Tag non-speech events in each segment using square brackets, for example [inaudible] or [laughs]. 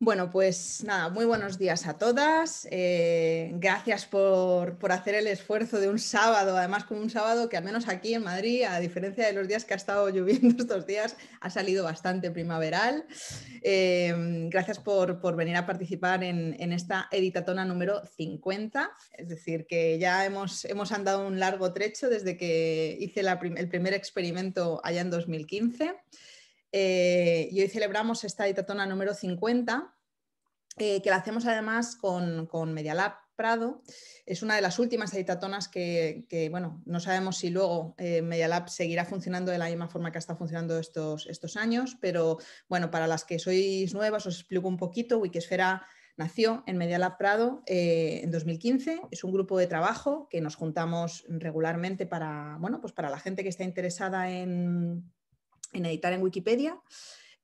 Bueno, pues nada, muy buenos días a todas. Eh, gracias por, hacer el esfuerzo de un sábado, además como un sábado que al menos aquí en Madrid, a diferencia de los días que ha estado [laughs] lloviendo estos días, ha salido bastante primaveral. Eh, gracias por, venir a participar en, esta editatona número 50. Es decir, que ya hemos, hemos andado un largo trecho desde que hice el primer experimento allá en 2015. Eh, y hoy celebramos esta editatona número 50, eh, que la hacemos además con, con Medialab Prado. Es una de las últimas editatonas que, bueno, no sabemos si luego eh, Medialab seguirá funcionando de la misma forma que ha estado funcionando estos, estos años, pero bueno, para las que sois nuevas os explico un poquito. Wikisfera nació en Medialab Prado eh, en 2015. Es un grupo de trabajo que nos juntamos regularmente para, bueno, pues para la gente que está interesada en en editar en Wikipedia.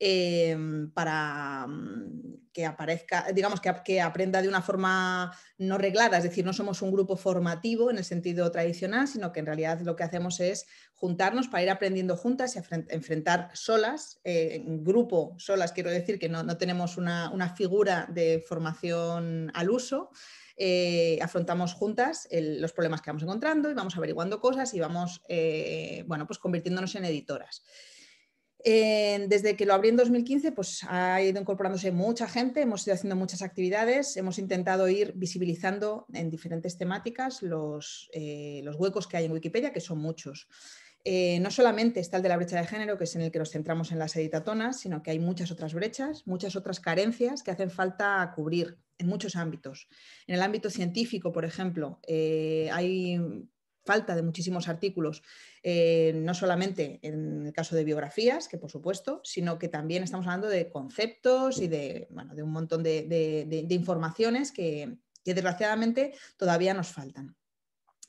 Em, para mm, que aparezca, digamos, que, aprenda de una forma no reglada, es decir, no somos un grupo formativo en el sentido tradicional, sino que en realidad lo que hacemos es juntarnos para ir aprendiendo juntas y enfrentar solas, eh, en grupo solas, quiero decir que no, tenemos una, figura de formación al uso. Eh, afrontamos juntas los problemas que vamos encontrando y vamos averiguando cosas y vamos eh, bueno, pues convirtiéndonos en editoras desde que lo abrí en 2015, pues ha ido incorporándose mucha gente, hemos ido haciendo muchas actividades, hemos intentado ir visibilizando en diferentes temáticas los, eh, huecos que hay en Wikipedia, que son muchos. Eh, no solamente está el de la brecha de género, que es en el que nos centramos en las editatonas, sino que hay muchas otras brechas, muchas otras carencias que hacen falta cubrir en muchos ámbitos. En el ámbito científico, por ejemplo, eh, hay falta de muchísimos artículos, eh, no solamente en el caso de biografías, que por supuesto, sino que también estamos hablando de conceptos y de, bueno, de un montón de, informaciones que, desgraciadamente todavía nos faltan.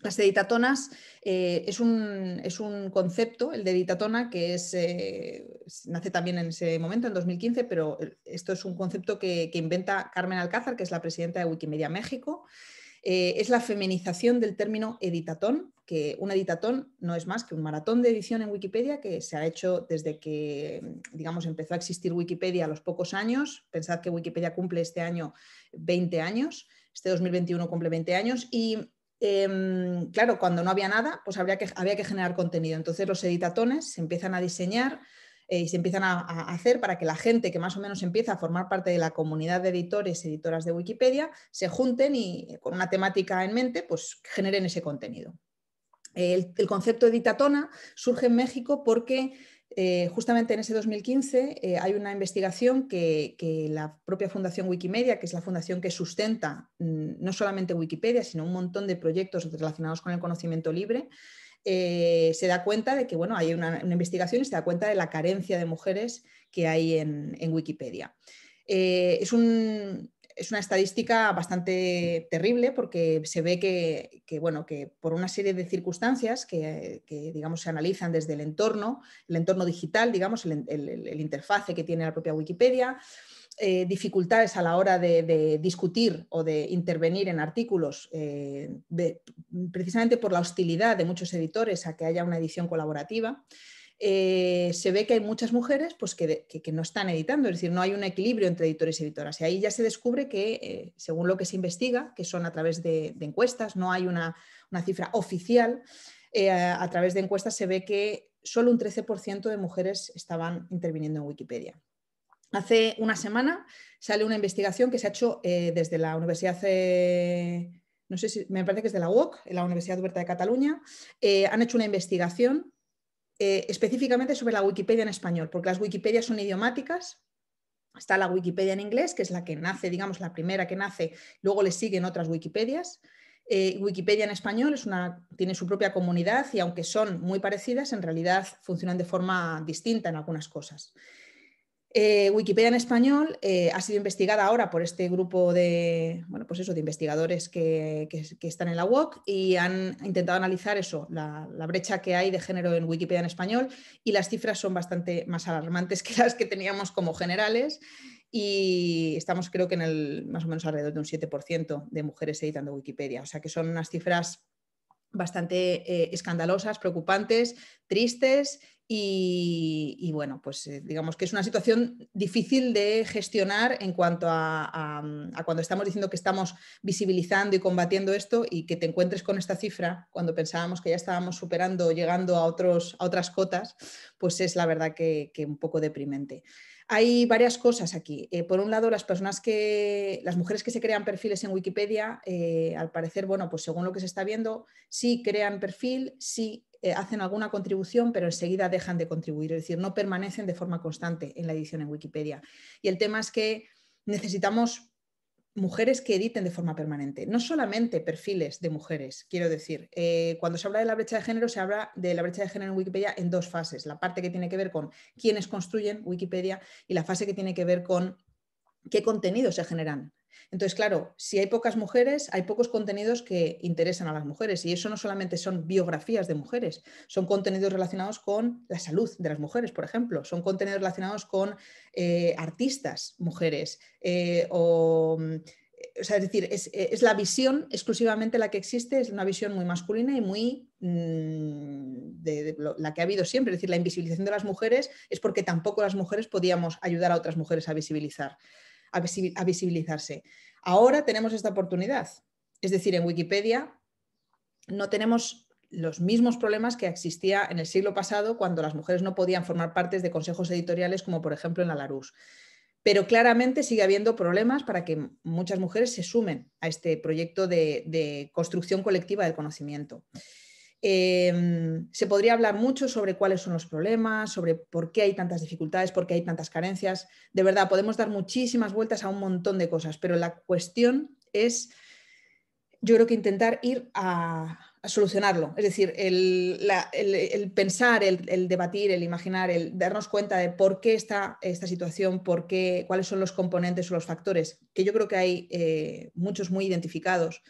Las editatonas eh, es, un, es, un, concepto, el de editatona, que eh, nace también en ese momento, en 2015, pero esto es un concepto que inventa Carmen Alcázar, que es la presidenta de Wikimedia México, eh, es la feminización del término editatón, que un editatón no es más que un maratón de edición en Wikipedia que se ha hecho desde que, digamos, empezó a existir Wikipedia a los pocos años. Pensad que Wikipedia cumple este año 20 años, este 2021 cumple 20 años y em, claro, cuando no había nada, pues habría que, había que generar contenido. Entonces los editatones se empiezan a diseñar eh, y se empiezan a, hacer para que la gente que más o menos empieza a formar parte de la comunidad de editores y editoras de Wikipedia se junten y eh, con una temática en mente, pues generen ese contenido. El, el concepto editatona surge en México porque eh, justamente en ese 2015 hay una investigación que, la propia Fundación Wikimedia, que es la fundación que sustenta mm, no solamente Wikipedia, sino un montón de proyectos relacionados con el conocimiento libre, eh, se da cuenta de que, bueno, hay una, investigación y se da cuenta de la carencia de mujeres que hay en, Wikipedia. Eh, es, un, es, una estadística bastante terrible porque se ve que, que bueno, que por una serie de circunstancias que, digamos, se analizan desde el entorno, el entorno digital, digamos, el, el, interfaz que tiene la propia Wikipedia, eh, dificultades a la hora de, discutir o de intervenir en artículos, eh, precisamente por la hostilidad de muchos editores a que haya una edición colaborativa. Eh, se ve que hay muchas mujeres pues, que, no están editando, es decir, no hay un equilibrio entre editores y editoras. Y ahí ya se descubre que, según lo que se investiga, que son a través de, encuestas, no hay una, cifra oficial, a través de encuestas se ve que solo un 13% de mujeres estaban interviniendo en Wikipedia. Hace una semana sale una investigación que se ha hecho eh, desde la Universidad, no sé si me parece que es de la UOC, la Universidad Huerta de Cataluña, eh, han hecho una investigación eh, específicamente sobre la Wikipedia en español, porque las Wikipedias son idiomáticas. Está la Wikipedia en inglés, que es la que nace, digamos, la primera que nace, luego le siguen otras Wikipedias. Wikipedia en español es una, tiene su propia comunidad y aunque son muy parecidas, en realidad funcionan de forma distinta en algunas cosas. Eh, Wikipedia en español eh, ha sido investigada ahora por este grupo de, bueno, pues eso, de investigadores que, están en la UOC y han intentado analizar eso, la, brecha que hay de género en Wikipedia en español y las cifras son bastante más alarmantes que las que teníamos como generales y estamos creo que en el más o menos alrededor de un 7% de mujeres editando Wikipedia, o sea que son unas cifras bastante eh, escandalosas, preocupantes, tristes y, bueno, pues eh, digamos que es una situación difícil de gestionar en cuanto mm, a, cuando estamos diciendo que estamos visibilizando y combatiendo esto y que te encuentres con esta cifra cuando pensábamos que ya estábamos superando, llegando a, otros, a otras cotas, pues es la verdad que, un poco deprimente. Hay varias cosas aquí. Eh, por un lado, las personas que, las mujeres que se crean perfiles en Wikipedia, eh, al parecer, bueno, pues según lo que se está viendo, sí crean perfil, sí eh, hacen alguna contribución, pero enseguida dejan de contribuir, es decir, no permanecen de forma constante en la edición en Wikipedia. Y el tema es que necesitamos mujeres que editen de forma permanente, no solamente perfiles de mujeres, quiero decir, eh, cuando se habla de la brecha de género, se habla de la brecha de género en Wikipedia en dos fases, la parte que tiene que ver con quiénes construyen Wikipedia y la fase que tiene que ver con qué contenidos se generan entonces, claro, si hay pocas mujeres, hay pocos contenidos que interesan a las mujeres y eso no solamente son biografías de mujeres, son contenidos relacionados con la salud de las mujeres, por ejemplo, son contenidos relacionados con eh, artistas mujeres eh, o... Mm, es decir, es, la visión exclusivamente la que existe, es una visión muy masculina y muy mm, de, la que ha habido siempre. Es decir, la invisibilización de las mujeres es porque tampoco las mujeres podíamos ayudar a otras mujeres a visibilizar a visibilizarse. Ahora tenemos esta oportunidad. Es decir, en Wikipedia no tenemos los mismos problemas que existía en el siglo pasado cuando las mujeres no podían formar partes de consejos editoriales como por ejemplo en la Larousse. Pero claramente sigue habiendo problemas para que muchas mujeres se sumen a este proyecto de construcción colectiva del conocimiento. Em, se podría hablar mucho sobre cuáles son los problemas, sobre por qué hay tantas dificultades, por qué hay tantas carencias. De verdad, podemos dar muchísimas vueltas a un montón de cosas, pero la cuestión es, yo creo que intentar ir a, solucionarlo. Es decir, el, pensar, el, debatir, el imaginar, el darnos cuenta de por qué está esta situación, por qué, cuáles son los componentes o los factores, que yo creo que hay eh, muchos muy identificados.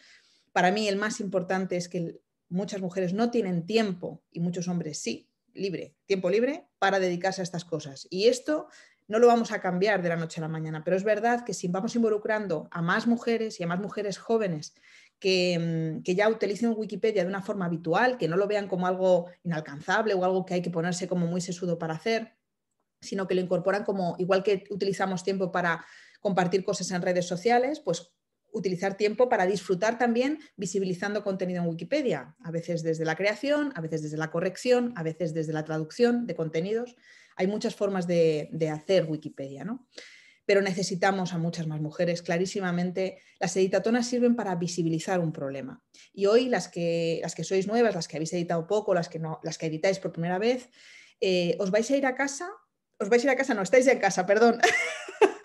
Para mí el más importante es que muchas mujeres no tienen tiempo y muchos hombres sí, libre, tiempo libre para dedicarse a estas cosas. Y esto no lo vamos a cambiar de la noche a la mañana, pero es verdad que si vamos involucrando a más mujeres y a más mujeres jóvenes que, mm, que, ya utilicen Wikipedia de una forma habitual, que no lo vean como algo inalcanzable o algo que hay que ponerse como muy sesudo para hacer, sino que lo incorporan como, igual que utilizamos tiempo para compartir cosas en redes sociales, pues utilizar tiempo para disfrutar también visibilizando contenido en Wikipedia, a veces desde la creación, a veces desde la corrección, a veces desde la traducción de contenidos. Hay muchas formas de, hacer Wikipedia, ¿no? Pero necesitamos a muchas más mujeres, clarísimamente. Las editatonas sirven para visibilizar un problema. Y hoy las que, las que sois nuevas, las que habéis editado poco, las que, no, las que editáis por primera vez, eh, os vais a ir a casa, os vais a ir a casa, no, estáis en casa, perdón. [laughs]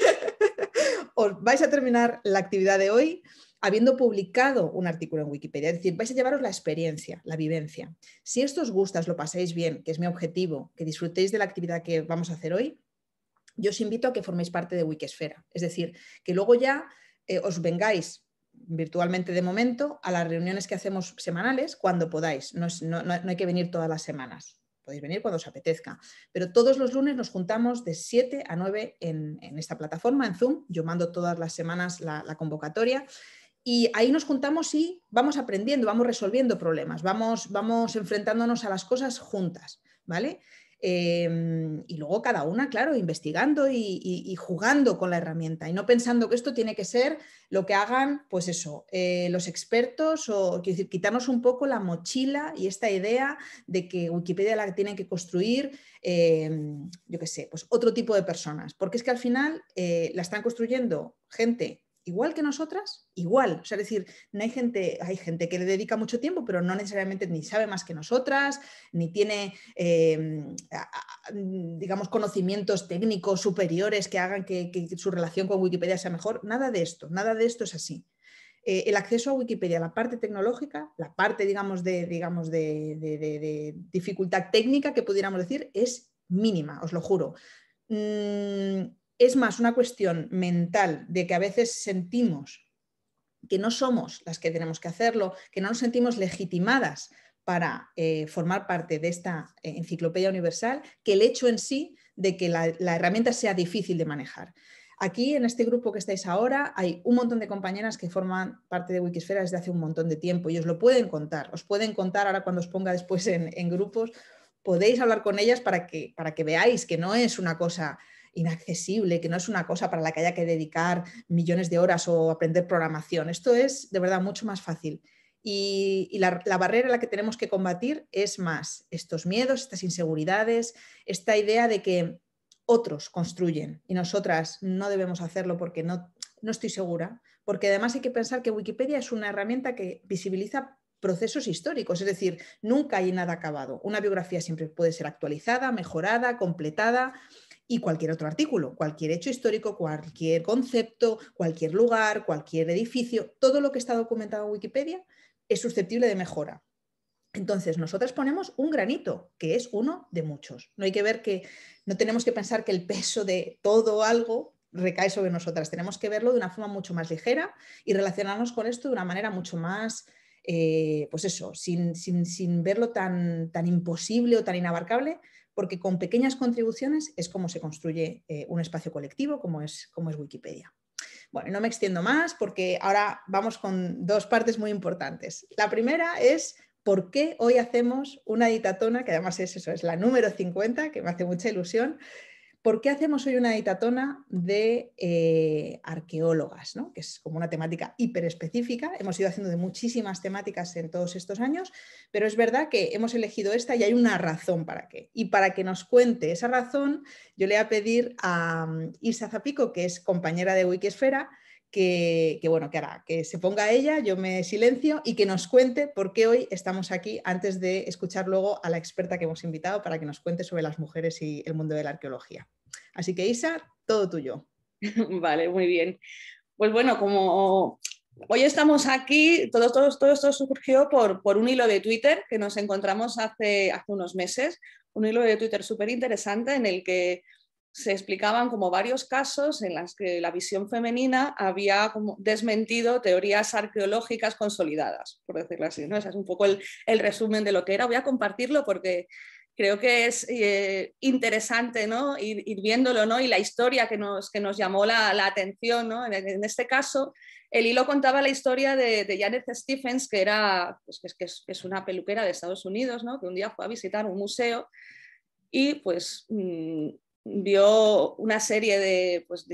vais a terminar la actividad de hoy habiendo publicado un artículo en Wikipedia. Es decir, vais a llevaros la experiencia, la vivencia. Si esto os gusta, os lo paséis bien, que es mi objetivo, que disfrutéis de la actividad que vamos a hacer hoy, yo os invito a que forméis parte de Wikisfera. Es decir, que luego ya eh, os vengáis virtualmente de momento a las reuniones que hacemos semanales cuando podáis. no hay que venir todas las semanas podéis venir cuando os apetezca. Pero todos los lunes nos juntamos de 7 a 9 en, esta plataforma, en Zoom. Yo mando todas las semanas la, convocatoria. Y ahí nos juntamos y vamos aprendiendo, vamos resolviendo problemas, vamos, vamos enfrentándonos a las cosas juntas, ¿vale? Em, y luego cada una, claro, investigando y, jugando con la herramienta y no pensando que esto tiene que ser lo que hagan, pues eso, eh, los expertos o decir, quitarnos un poco la mochila y esta idea de que Wikipedia la tienen que construir, em, yo qué sé, pues otro tipo de personas, porque es que al final eh, la están construyendo gente igual que nosotras, igual. O sea, es decir, no hay gente, hay gente que le dedica mucho tiempo, pero no necesariamente ni sabe más que nosotras, ni tiene, em, digamos, conocimientos técnicos superiores que hagan que, su relación con Wikipedia sea mejor. Nada de esto, nada de esto es así. Eh, el acceso a Wikipedia, la parte tecnológica, la parte, digamos, de, digamos de, dificultad técnica que pudiéramos decir, es mínima, os lo juro. Mm, es más una cuestión mental de que a veces sentimos que no somos las que tenemos que hacerlo, que no nos sentimos legitimadas para eh, formar parte de esta eh, enciclopedia universal, que el hecho en sí de que la, herramienta sea difícil de manejar. Aquí, en este grupo que estáis ahora, hay un montón de compañeras que forman parte de Wikisfera desde hace un montón de tiempo y os lo pueden contar. Os pueden contar ahora cuando os ponga después en, grupos. Podéis hablar con ellas para que, para que veáis que no es una cosa inaccesible, que no es una cosa para la que haya que dedicar millones de horas o aprender programación. Esto es de verdad mucho más fácil. Y, la, barrera la que tenemos que combatir es más estos miedos, estas inseguridades, esta idea de que otros construyen y nosotras no debemos hacerlo porque no, no estoy segura. Porque además hay que pensar que Wikipedia es una herramienta que visibiliza procesos históricos, es decir, nunca hay nada acabado. Una biografía siempre puede ser actualizada, mejorada, completada y cualquier otro artículo, cualquier hecho histórico, cualquier concepto, cualquier lugar, cualquier edificio, todo lo que está documentado en Wikipedia es susceptible de mejora. Entonces, nosotras ponemos un granito, que es uno de muchos. No hay que ver que, no tenemos que pensar que el peso de todo algo recae sobre nosotras. Tenemos que verlo de una forma mucho más ligera y relacionarnos con esto de una manera mucho más, eh, pues eso, sin, verlo tan imposible o tan inabarcable, porque con pequeñas contribuciones es como se construye eh, un espacio colectivo como es, como es Wikipedia. Bueno, no me extiendo más porque ahora vamos con dos partes muy importantes. La primera es por qué hoy hacemos una ditatona, que además es eso, es la número 50, que me hace mucha ilusión, ¿Por qué hacemos hoy una ditatona de eh, arqueólogas? ¿no? Que es como una temática hiper específica. Hemos ido haciendo de muchísimas temáticas en todos estos años, pero es verdad que hemos elegido esta y hay una razón para qué. Y para que nos cuente esa razón, yo le voy a pedir a mm, Isa Zapico, que es compañera de Wikisfera, que, bueno, que que se ponga ella, yo me silencio y que nos cuente por qué hoy estamos aquí antes de escuchar luego a la experta que hemos invitado para que nos cuente sobre las mujeres y el mundo de la arqueología. Así que Isa, todo tuyo. [laughs] Vale, muy bien. Pues bueno, como hoy estamos aquí, todo, todo esto surgió por, un hilo de Twitter que nos encontramos hace, hace unos meses, un hilo de Twitter súper interesante en el que se explicaban como varios casos en los que la visión femenina había desmentido teorías arqueológicas consolidadas, por decirlo así. ¿no? Ese es un poco el, resumen de lo que era. Voy a compartirlo porque creo que es eh, interesante ¿no? ir, viéndolo ¿no? y la historia que nos, que nos llamó la, atención. En, este caso, el hilo contaba la historia de, Janet Stephens, que, era, pues, que, es, una peluquera de Estados Unidos, ¿no? que un día fue a visitar un museo y pues... Mm, vio una serie de, pues,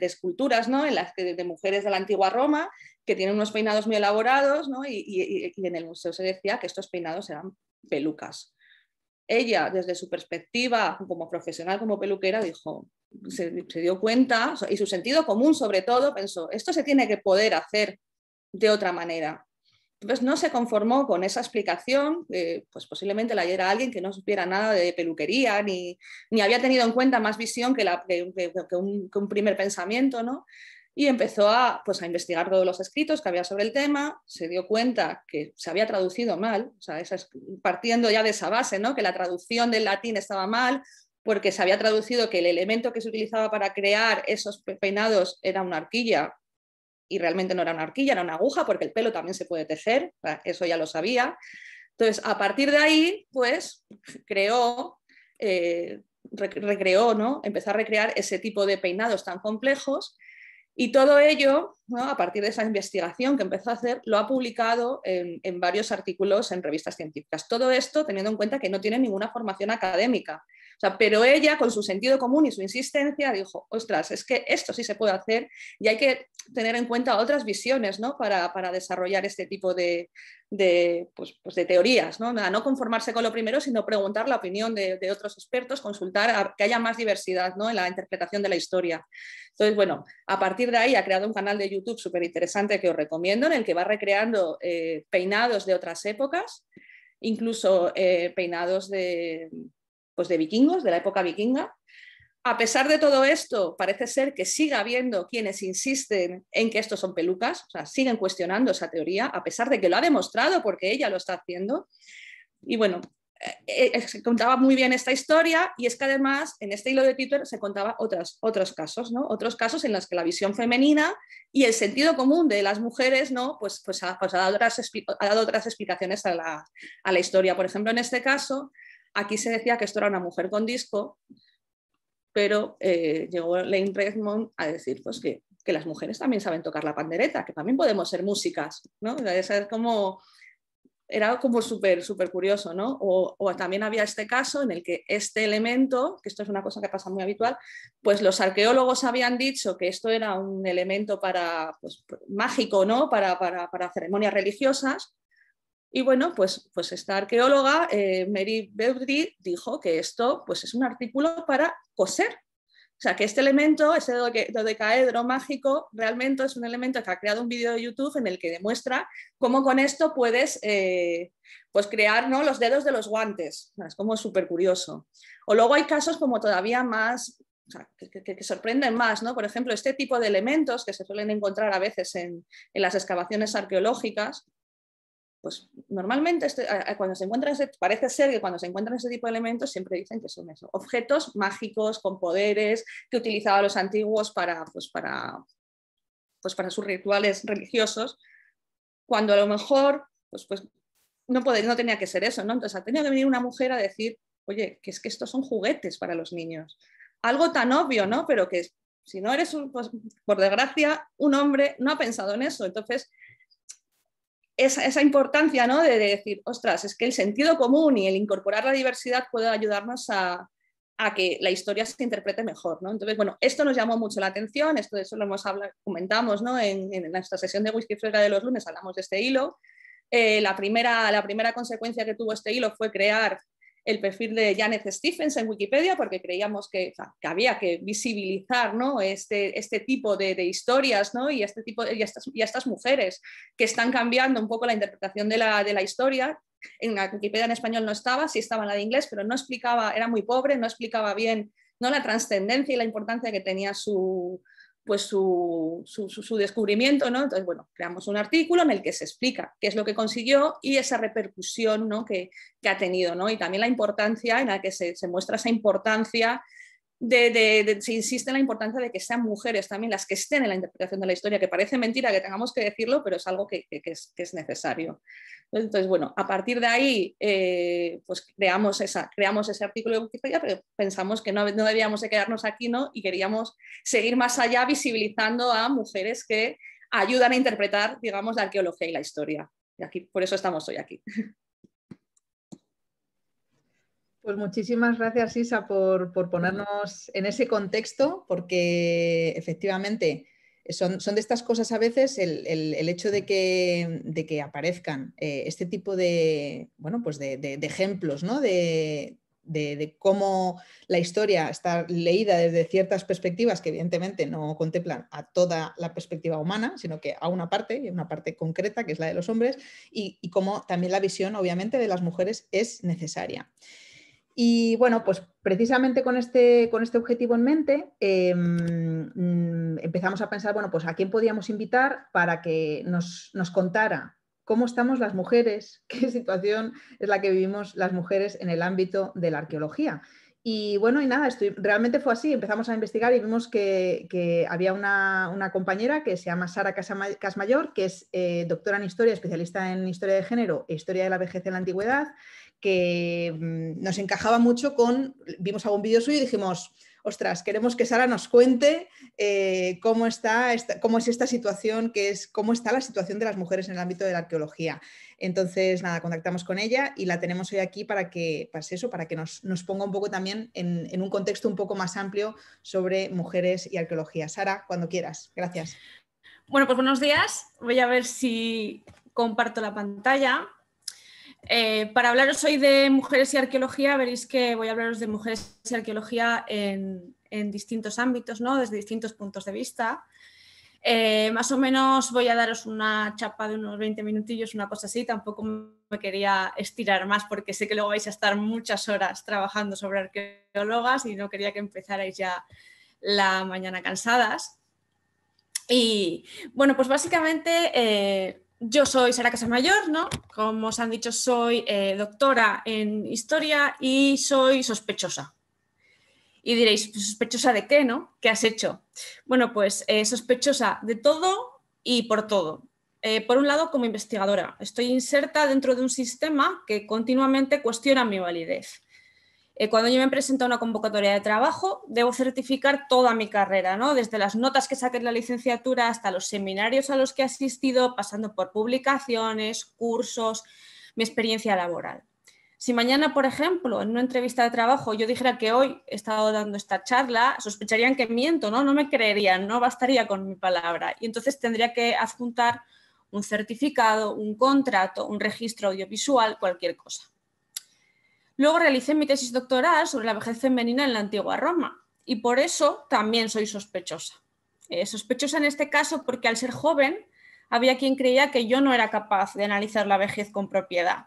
esculturas ¿no? las de, mujeres de la antigua Roma que tienen unos peinados muy elaborados y, en el museo se decía que estos peinados eran pelucas. Ella, desde su perspectiva como profesional, como peluquera, dijo, se dio cuenta, y su sentido común sobre todo, pensó, esto se tiene que poder hacer de otra manera pues no se conformó con esa explicación, pues posiblemente la diera alguien que no supiera nada de peluquería, ni, había tenido en cuenta más visión que, la, que, un, primer pensamiento, ¿no? Y empezó a, pues, a investigar todos los escritos que había sobre el tema, se dio cuenta que se había traducido mal, partiendo ya de esa base, ¿no? que la traducción del latín estaba mal, porque se había traducido que el elemento que se utilizaba para crear esos peinados era una arquilla y realmente no era una horquilla, era una aguja, porque el pelo también se puede tejer, eso ya lo sabía. Entonces, a partir de ahí, pues, creó, eh, recreó, ¿no? Empezó a recrear ese tipo de peinados tan complejos y todo ello, ¿no? a partir de esa investigación que empezó a hacer, lo ha publicado en varios artículos en revistas científicas. Todo esto teniendo en cuenta que no tiene ninguna formación académica pero ella, con su sentido común y su insistencia, dijo, ostras, es que esto sí se puede hacer y hay que tener en cuenta otras visiones para, desarrollar este tipo de, de, pues, pues teorías. ¿no? no conformarse con lo primero, sino preguntar la opinión de, otros expertos, consultar, que haya más diversidad en la interpretación de la historia. Entonces, bueno, a partir de ahí ha creado un canal de YouTube súper interesante que os recomiendo, en el que va recreando eh, peinados de otras épocas incluso eh, peinados de, pues de vikingos, de la época vikinga. A pesar de todo esto, parece ser que siga habiendo quienes insisten en que estos son pelucas, o sea, siguen cuestionando esa teoría, a pesar de que lo ha demostrado porque ella lo está haciendo. Y bueno, eh, eh, se contaba muy bien esta historia y es que además en este hilo de Twitter se contaba otras, otros casos, ¿no? otros casos en los que la visión femenina y el sentido común de las mujeres pues, pues, pues, ha, dado otras, ha otras explicaciones a la, a la historia. Por ejemplo, en este caso, Aquí se decía que esto era una mujer con disco, pero eh, llegó Lane Redmond a decir pues, que, las mujeres también saben tocar la pandereta, que también podemos ser músicas. ¿no? era como súper curioso, ¿no? O, también había este caso en el que este elemento, que esto es una cosa que pasa muy habitual, pues los arqueólogos habían dicho que esto era un elemento para, pues, mágico, ¿no? para ceremonias religiosas, y bueno, pues, pues esta arqueóloga, eh, Mary Beudry, dijo que esto pues es un artículo para coser. O sea, que este elemento, ese dodecaedro mágico, realmente es un elemento que ha creado un vídeo de YouTube en el que demuestra cómo con esto puedes eh, pues crear ¿no? los dedos de los guantes. Es como súper curioso. O luego hay casos como todavía más, que, sorprenden más, ¿no? Por ejemplo, este tipo de elementos que se suelen encontrar a veces en, en las excavaciones arqueológicas, pues normalmente este, cuando se encuentran ese, parece ser que cuando se encuentran ese tipo de elementos siempre dicen que son eso, objetos mágicos con poderes que utilizaban los antiguos para, pues, para, pues para sus rituales religiosos, cuando a lo mejor pues, pues no, no tenía que ser eso, ¿no? Entonces ha tenido que venir una mujer a decir, oye, que es que estos son juguetes para los niños. Algo tan obvio, ¿no? Pero que si no eres, pues, por desgracia, un hombre no ha pensado en eso. Entonces, esa, importancia ¿no? de, decir, ostras, es que el sentido común y el incorporar la diversidad puede ayudarnos a, que la historia se interprete mejor. Entonces, bueno, esto nos llamó mucho la atención, esto eso lo hemos comentamos ¿no? en, nuestra sesión de Whisky Fresca de los lunes, hablamos de este hilo. Eh, la, primera, la primera consecuencia que tuvo este hilo fue crear el perfil de Janet Stephens en Wikipedia porque creíamos que, había que visibilizar ¿no? este, este tipo de, historias ¿no? y, este tipo, estas, mujeres que están cambiando un poco la interpretación de la, historia en la Wikipedia en español no estaba, sí estaba en la de inglés, pero no explicaba, era muy pobre, no explicaba bien no la trascendencia y la importancia que tenía su, pues su, descubrimiento, ¿no? Entonces, bueno, creamos un artículo en el que se explica qué es lo que consiguió y esa repercusión ¿no? que, ha tenido, ¿no? Y también la importancia en la que se, se muestra esa importancia de, se insiste en la importancia de que sean mujeres también las que estén en la interpretación de la historia, que parece mentira que tengamos que decirlo, pero es algo que, es, necesario. Entonces, bueno, a partir de ahí, eh, pues creamos, ese artículo de Wikipedia, pensamos que no, no debíamos de quedarnos aquí, ¿no? Y queríamos seguir más allá visibilizando a mujeres que ayudan a interpretar, digamos, la arqueología y la historia. Y aquí, por eso estamos hoy aquí. [laughs] Pues muchísimas gracias, Isa, por, ponernos en ese contexto, porque efectivamente son, de estas cosas a veces el, hecho de que, aparezcan eh, este tipo de, bueno, pues de, ejemplos, ¿no? De, cómo la historia está leída desde ciertas perspectivas que evidentemente no contemplan a toda la perspectiva humana, sino que a una parte, una parte concreta, que es la de los hombres, y, y cómo también la visión, obviamente, de las mujeres es necesaria. Y bueno, pues precisamente con este, con este objetivo en mente, em, mm, empezamos a pensar, bueno, pues a quién podíamos invitar para que nos, contara cómo estamos las mujeres, [laughs] qué situación es la que vivimos las mujeres en el ámbito de la arqueología. Y bueno, y nada, realmente fue así, empezamos a investigar y vimos que, había una, compañera que se llama Sara Casmayor, que es eh, doctora en historia, especialista en historia de género e historia de la vejez en la antigüedad, que mm, nos encajaba mucho con, vimos algún vídeo suyo y dijimos, ostras, queremos que Sara nos cuente eh, cómo, está cómo es esta situación, que es, cómo está la situación de las mujeres en el ámbito de la arqueología. Entonces, nada, contactamos con ella y la tenemos hoy aquí para que, pase pues eso, para que nos, nos ponga un poco también en, en un contexto un poco más amplio sobre mujeres y arqueología. Sara, cuando quieras. Gracias. Bueno, pues buenos días. Voy a ver si comparto la pantalla. Eh, para hablaros hoy de mujeres y arqueología, veréis que voy a hablaros de mujeres y arqueología en, distintos ámbitos, ¿no? desde distintos puntos de vista. Eh, más o menos voy a daros una chapa de unos 20 minutillos, una cosa así. Tampoco me quería estirar más porque sé que luego vais a estar muchas horas trabajando sobre arqueólogas y no quería que empezarais ya la mañana cansadas. Y bueno, pues básicamente eh, yo soy Sara Casamayor, ¿no? Como os han dicho, soy eh, doctora en historia y soy sospechosa. Y diréis, pues, ¿sospechosa de qué, no? ¿Qué has hecho? Bueno, pues eh, sospechosa de todo y por todo. Eh, por un lado, como investigadora, estoy inserta dentro de un sistema que continuamente cuestiona mi validez. Eh, cuando yo me presento a una convocatoria de trabajo, debo certificar toda mi carrera, ¿no? desde las notas que saqué en la licenciatura hasta los seminarios a los que he asistido, pasando por publicaciones, cursos, mi experiencia laboral. Si mañana, por ejemplo, en una entrevista de trabajo yo dijera que hoy he estado dando esta charla, sospecharían que miento, ¿no? No me creerían, no bastaría con mi palabra. Y entonces tendría que adjuntar un certificado, un contrato, un registro audiovisual, cualquier cosa. Luego realicé mi tesis doctoral sobre la vejez femenina en la antigua Roma y por eso también soy sospechosa. Eh, sospechosa en este caso porque al ser joven había quien creía que yo no era capaz de analizar la vejez con propiedad.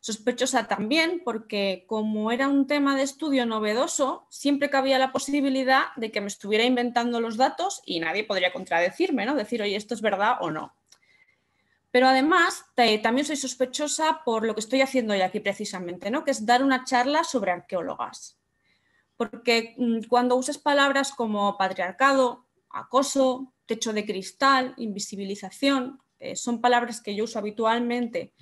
Sospechosa también porque como era un tema de estudio novedoso, siempre cabía la posibilidad de que me estuviera inventando los datos y nadie podría contradecirme, ¿no? Decir, oye, esto es verdad o no. Pero además, también soy sospechosa por lo que estoy haciendo hoy aquí precisamente, ¿no? que es dar una charla sobre arqueólogas. Porque mm, cuando usas palabras como patriarcado, acoso, techo de cristal, invisibilización, son palabras que yo uso habitualmente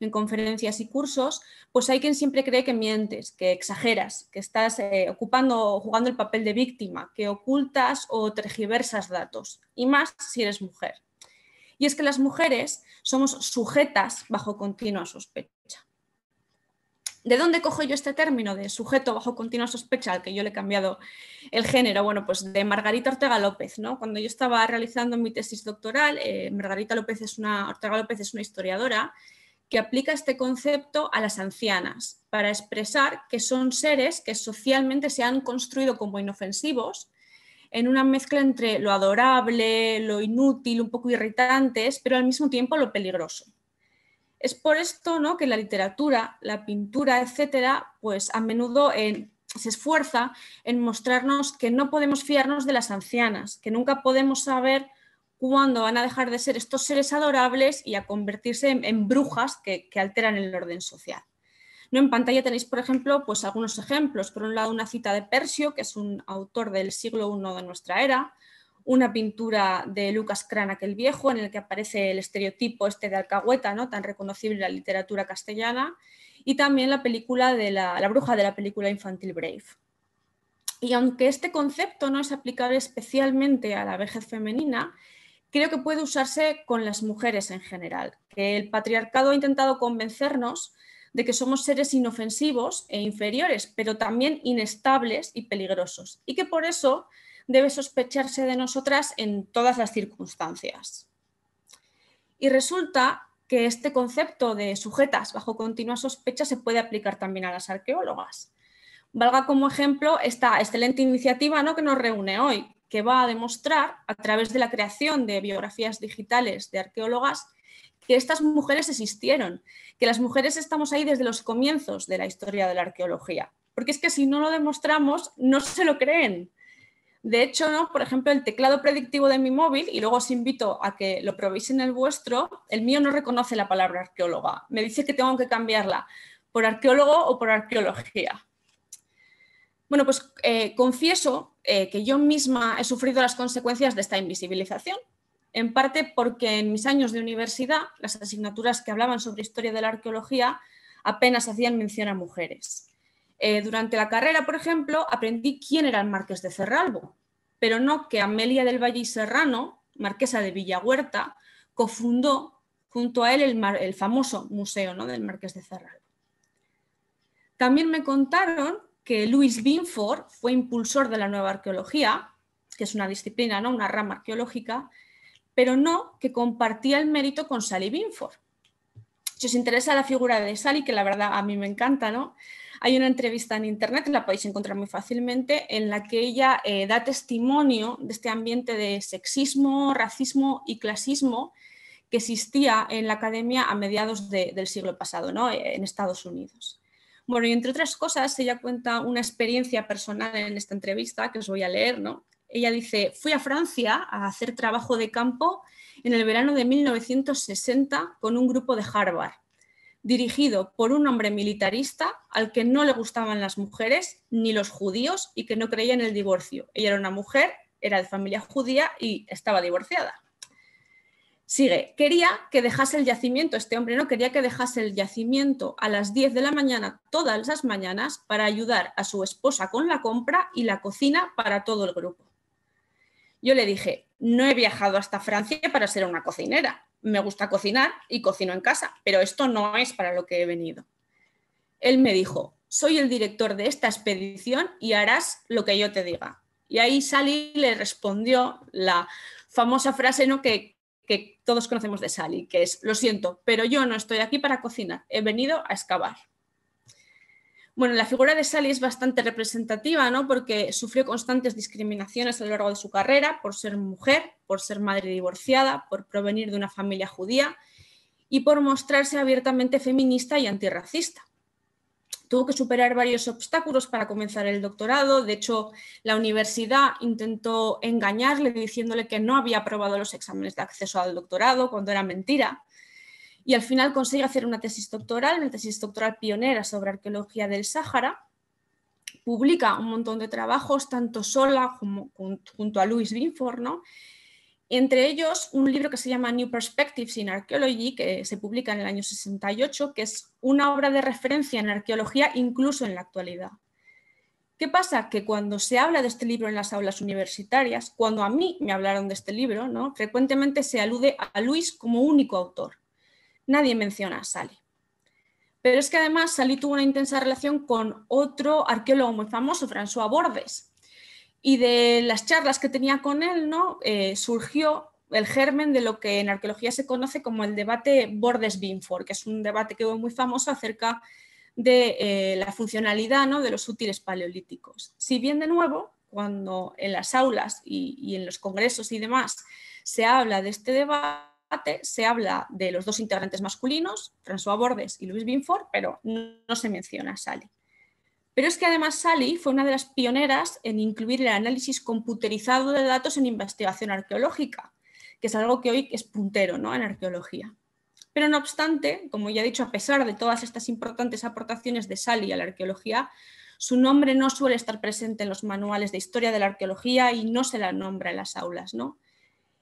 en conferencias y cursos, pues hay quien siempre cree que mientes, que exageras, que estás eh, ocupando jugando el papel de víctima, que ocultas o tergiversas datos, y más si eres mujer y es que las mujeres somos sujetas bajo continua sospecha. ¿De dónde cojo yo este término de sujeto bajo continua sospecha al que yo le he cambiado el género? Bueno, pues de Margarita Ortega López, ¿no? Cuando yo estaba realizando mi tesis doctoral, eh, Margarita López es una, Ortega López es una historiadora que aplica este concepto a las ancianas para expresar que son seres que socialmente se han construido como inofensivos en una mezcla entre lo adorable, lo inútil, un poco irritantes, pero al mismo tiempo lo peligroso. Es por esto ¿no? que la literatura, la pintura, etcétera, pues a menudo eh, se esfuerza en mostrarnos que no podemos fiarnos de las ancianas, que nunca podemos saber cuándo van a dejar de ser estos seres adorables y a convertirse en, brujas que alteran el orden social. En pantalla tenéis, por ejemplo, pues algunos ejemplos. Por un lado, una cita de Persio, que es un autor del siglo I de nuestra era, una pintura de Lucas Cranach el Viejo, en el que aparece el estereotipo este de alcahueta, ¿no? tan reconocible en la literatura castellana, y también la película de la bruja de la película infantil Brave. Y aunque este concepto no es aplicable especialmente a la vejez femenina, creo que puede usarse con las mujeres en general, que el patriarcado ha intentado convencernos de que somos seres inofensivos e inferiores, pero también inestables y peligrosos, y que por eso debe sospecharse de nosotras en todas las circunstancias. Y resulta que este concepto de sujetas bajo continua sospecha se puede aplicar también a las arqueólogas. Valga como ejemplo esta excelente iniciativa ¿no? que nos reúne hoy, que va a demostrar a través de la creación de biografías digitales de arqueólogas que estas mujeres existieron, que las mujeres estamos ahí desde los comienzos de la historia de la arqueología. Porque es que si no lo demostramos, no se lo creen. De hecho, ¿no? por ejemplo, el teclado predictivo de mi móvil, y luego os invito a que lo probéis en el vuestro, el mío no reconoce la palabra arqueóloga. Me dice que tengo que cambiarla por arqueólogo o por arqueología. Bueno, pues eh, confieso eh, que yo misma he sufrido las consecuencias de esta invisibilización, en parte porque en mis años de universidad las asignaturas que hablaban sobre historia de la arqueología apenas hacían mención a mujeres. Eh, durante la carrera, por ejemplo, aprendí quién era el marqués de Cerralbo, pero no que Amelia del Valle y Serrano, marquesa de Villahuerta, cofundó junto a él el, famoso museo ¿no? del marqués de Cerralbo. También me contaron que Luis Binford fue impulsor de la nueva arqueología, que es una disciplina, ¿no? una rama arqueológica, pero no que compartía el mérito con Sally Binford. Si os interesa la figura de Sally, que la verdad a mí me encanta, ¿no? Hay una entrevista en internet, la podéis encontrar muy fácilmente, en la que ella eh, da testimonio de este ambiente de sexismo, racismo y clasismo que existía en la academia a mediados del siglo pasado, ¿no? Eh, en Estados Unidos. Bueno, y entre otras cosas, ella cuenta una experiencia personal en esta entrevista que os voy a leer, ¿no? ella dice, fui a Francia a hacer trabajo de campo en el verano de 1960 con un grupo de Harvard, dirigido por un hombre militarista al que no le gustaban las mujeres ni los judíos y que no creía en el divorcio. Ella era una mujer, era de familia judía y estaba divorciada. Sigue, quería que dejase el yacimiento, este hombre no quería que dejase el yacimiento a las 10 de la mañana todas las mañanas para ayudar a su esposa con la compra y la cocina para todo el grupo. Yo le dije, no he viajado hasta Francia para ser una cocinera. Me gusta cocinar y cocino en casa, pero esto no es para lo que he venido. Él me dijo, soy el director de esta expedición y harás lo que yo te diga. Y ahí Sally le respondió la famosa frase ¿no? que, que todos conocemos de Sally, que es, lo siento, pero yo no estoy aquí para cocinar, he venido a excavar. Bueno, la figura de Sally es bastante representativa, ¿no? Porque sufrió constantes discriminaciones a lo largo de su carrera por ser mujer, por ser madre divorciada, por provenir de una familia judía y por mostrarse abiertamente feminista y antirracista. Tuvo que superar varios obstáculos para comenzar el doctorado. De hecho, la universidad intentó engañarle diciéndole que no había aprobado los exámenes de acceso al doctorado, cuando era mentira y al final consigue hacer una tesis doctoral, una tesis doctoral pionera sobre arqueología del Sáhara. Publica un montón de trabajos, tanto sola como junto a Louis Binford, Entre ellos, un libro que se llama New Perspectives in Archaeology, que se publica en el año 68, que es una obra de referencia en arqueología incluso en la actualidad. ¿Qué pasa? Que cuando se habla de este libro en las aulas universitarias, cuando a mí me hablaron de este libro, ¿no? frecuentemente se alude a Luis como único autor nadie menciona a Sally. Pero es que además Sally tuvo una intensa relación con otro arqueólogo muy famoso, François Bordes. Y de las charlas que tenía con él, ¿no? Eh, surgió el germen de lo que en arqueología se conoce como el debate Bordes-Binford, que es un debate que fue muy famoso acerca de eh, la funcionalidad ¿no? de los útiles paleolíticos. Si bien de nuevo, cuando en las aulas y en los congresos y demás se habla de este debate, se habla de los dos integrantes masculinos, François Bordes y Luis Binford, pero no, se menciona a Sally. Pero es que además Sally fue una de las pioneras en incluir el análisis computerizado de datos en investigación arqueológica, que es algo que hoy es puntero en arqueología. Pero no obstante, como ya he dicho, a pesar de todas estas importantes aportaciones de Sally a la arqueología, su nombre no suele estar presente en los manuales de historia de la arqueología y no se la nombra en las aulas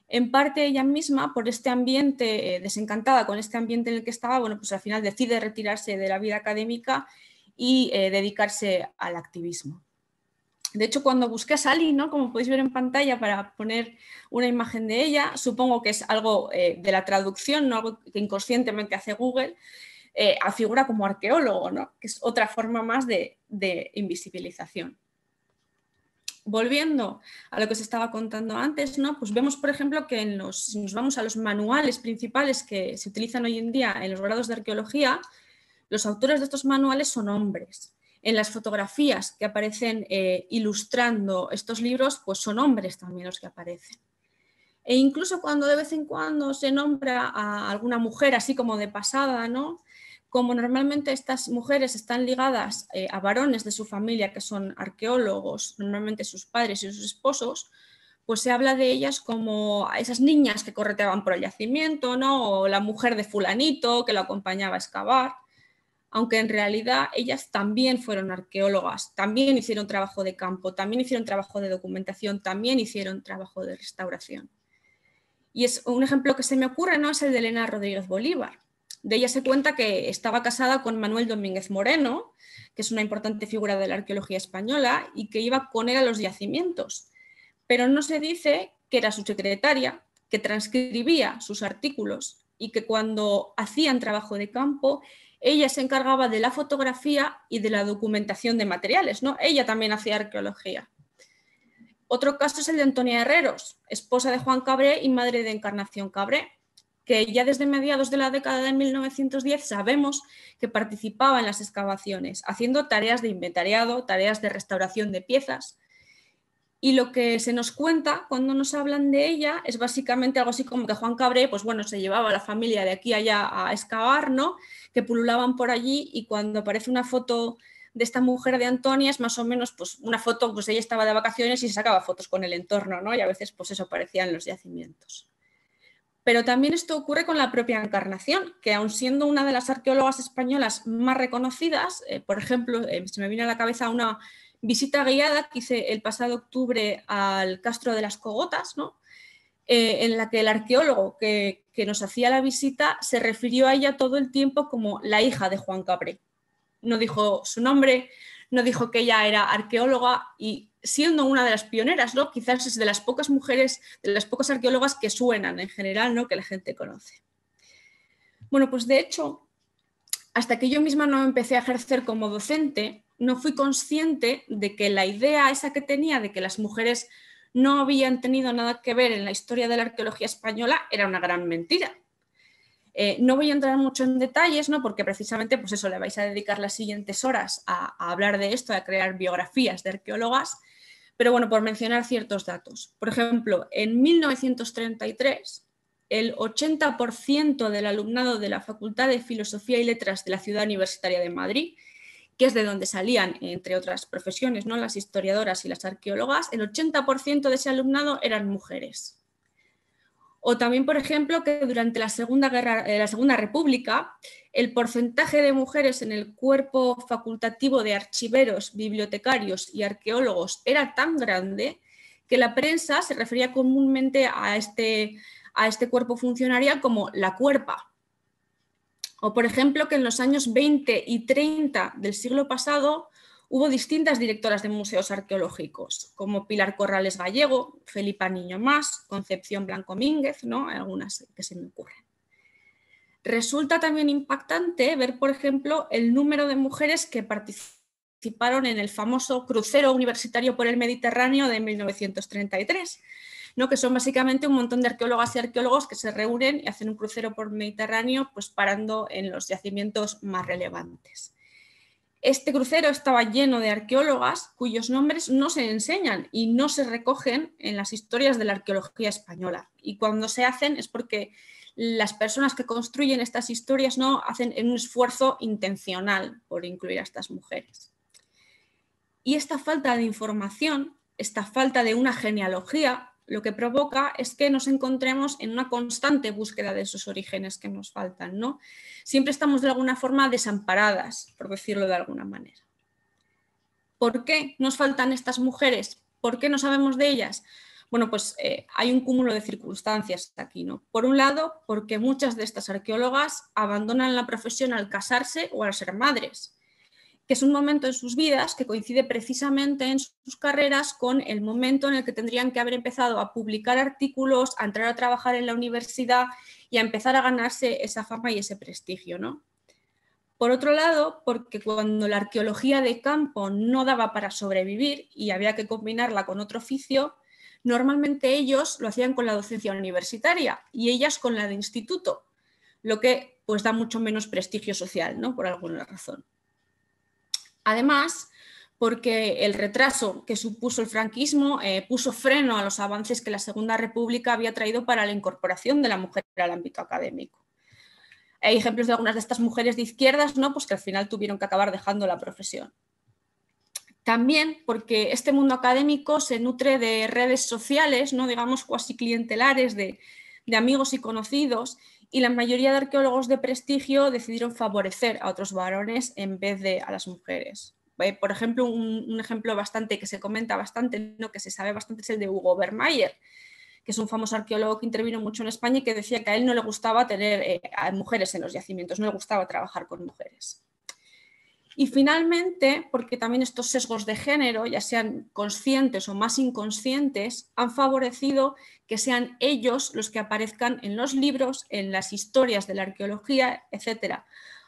en parte ella misma, por este ambiente, eh, desencantada con este ambiente en el que estaba, bueno, pues al final decide retirarse de la vida académica y eh, dedicarse al activismo. De hecho, cuando busqué a Sally, ¿no? como podéis ver en pantalla, para poner una imagen de ella, supongo que es algo eh, de la traducción, no algo que inconscientemente hace Google, a figura como arqueólogo, ¿no? que es otra forma más de invisibilización volviendo a lo que os estaba contando antes, ¿no? pues vemos, por ejemplo, que si nos vamos a los manuales principales que se utilizan hoy en día en los grados de arqueología, los autores de estos manuales son hombres. En las fotografías que aparecen eh, ilustrando estos libros, pues son hombres también los que aparecen. E incluso cuando de vez en cuando se nombra a alguna mujer, así como de pasada, ¿no? como normalmente estas mujeres están ligadas eh, a varones de su familia que son arqueólogos, normalmente sus padres y sus esposos, pues se habla de ellas como esas niñas que correteaban por el yacimiento, ¿no? o la mujer de fulanito que lo acompañaba a excavar, aunque en realidad ellas también fueron arqueólogas, también hicieron trabajo de campo, también hicieron trabajo de documentación, también hicieron trabajo de restauración. Y es un ejemplo que se me ocurre, ¿no? Es el de Elena Rodríguez Bolívar, de ella se cuenta que estaba casada con Manuel Domínguez Moreno, que es una importante figura de la arqueología española, y que iba con él a los yacimientos. Pero no se dice que era su secretaria, que transcribía sus artículos y que cuando hacían trabajo de campo, ella se encargaba de la fotografía y de la documentación de materiales, ¿no? Ella también hacía arqueología. Otro caso es el de Antonia Herreros, esposa de Juan Cabré y madre de Encarnación Cabré que ya desde mediados de la década de 1910 sabemos que participaba en las excavaciones, haciendo tareas de inventariado, tareas de restauración de piezas. Y lo que se nos cuenta cuando nos hablan de ella es básicamente algo así como que Juan Cabré, pues bueno, se llevaba a la familia de aquí allá a excavar, ¿no? Que pululaban por allí y cuando aparece una foto de esta mujer de Antonia es más o menos pues una foto, pues ella estaba de vacaciones y se sacaba fotos con el entorno, ¿no? Y a veces pues eso aparecía en los yacimientos. Pero también esto ocurre con la propia encarnación, que aun siendo una de las arqueólogas españolas más reconocidas, eh, por ejemplo, eh, se me viene a la cabeza una visita guiada que hice el pasado octubre al Castro de las Cogotas, ¿no? Eh, en la que el arqueólogo que, nos hacía la visita se refirió a ella todo el tiempo como la hija de Juan Cabré. No dijo su nombre, no dijo que ella era arqueóloga y siendo una de las pioneras, Quizás es de las pocas mujeres, de las pocas arqueólogas que suenan en general, Que la gente conoce. Bueno, pues de hecho, hasta que yo misma no empecé a ejercer como docente, no fui consciente de que la idea esa que tenía de que las mujeres no habían tenido nada que ver en la historia de la arqueología española era una gran mentira. Eh, no voy a entrar mucho en detalles, ¿no? porque precisamente pues eso, le vais a dedicar las siguientes horas a, a hablar de esto, a crear biografías de arqueólogas, pero bueno, por mencionar ciertos datos. Por ejemplo, en 1933, el 80% del alumnado de la Facultad de Filosofía y Letras de la Ciudad Universitaria de Madrid, que es de donde salían, entre otras profesiones, ¿no? las historiadoras y las arqueólogas, el 80% de ese alumnado eran mujeres. O también, por ejemplo, que durante la Segunda, eh, la Segunda República el porcentaje de mujeres en el cuerpo facultativo de archiveros, bibliotecarios y arqueólogos era tan grande que la prensa se refería comúnmente a este, este cuerpo funcionaria como la cuerpa. O por ejemplo que en los años 20 y 30 del siglo pasado hubo distintas directoras de museos arqueológicos, como Pilar Corrales Gallego, Felipa Niño Más, Concepción Blanco Mínguez, algunas que se me ocurren. Resulta también impactante ver, por ejemplo, el número de mujeres que participaron en el famoso crucero universitario por el Mediterráneo de 1933, que son básicamente un montón de arqueólogas y arqueólogos que se reúnen y hacen un crucero por Mediterráneo pues parando en los yacimientos más relevantes. Este crucero estaba lleno de arqueólogas cuyos nombres no se enseñan y no se recogen en las historias de la arqueología española. Y cuando se hacen es porque las personas que construyen estas historias no hacen un esfuerzo intencional por incluir a estas mujeres. Y esta falta de información, esta falta de una genealogía, lo que provoca es que nos encontremos en una constante búsqueda de esos orígenes que nos faltan. ¿no? Siempre estamos de alguna forma desamparadas, por decirlo de alguna manera. ¿Por qué nos faltan estas mujeres? ¿Por qué no sabemos de ellas? Bueno, pues eh, hay un cúmulo de circunstancias aquí, ¿no? Por un lado, porque muchas de estas arqueólogas abandonan la profesión al casarse o al ser madres que es un momento en sus vidas que coincide precisamente en sus carreras con el momento en el que tendrían que haber empezado a publicar artículos, a entrar a trabajar en la universidad y a empezar a ganarse esa fama y ese prestigio, ¿no? Por otro lado, porque cuando la arqueología de campo no daba para sobrevivir y había que combinarla con otro oficio, normalmente ellos lo hacían con la docencia universitaria y ellas con la de instituto, lo que pues da mucho menos prestigio social, ¿no? Por alguna razón. Además, porque el retraso que supuso el franquismo eh, puso freno a los avances que la Segunda República había traído para la incorporación de la mujer al ámbito académico. Hay ejemplos de algunas de estas mujeres de izquierdas ¿no? pues que al final tuvieron que acabar dejando la profesión. También porque este mundo académico se nutre de redes sociales, ¿no? digamos, cuasi clientelares de amigos y conocidos, y la mayoría de arqueólogos de prestigio decidieron favorecer a otros varones en vez de a las mujeres. Eh, por ejemplo, un, ejemplo bastante que se comenta bastante, ¿no? que se sabe bastante, es el de Hugo Vermeyer, que es un famoso arqueólogo que intervino mucho en España y que decía que a él no le gustaba tener eh, mujeres en los yacimientos, no le gustaba trabajar con mujeres. Y finalmente, porque también estos sesgos de género, ya sean conscientes o más inconscientes, han favorecido que sean ellos los que aparezcan en los libros, en las historias de la arqueología, etc.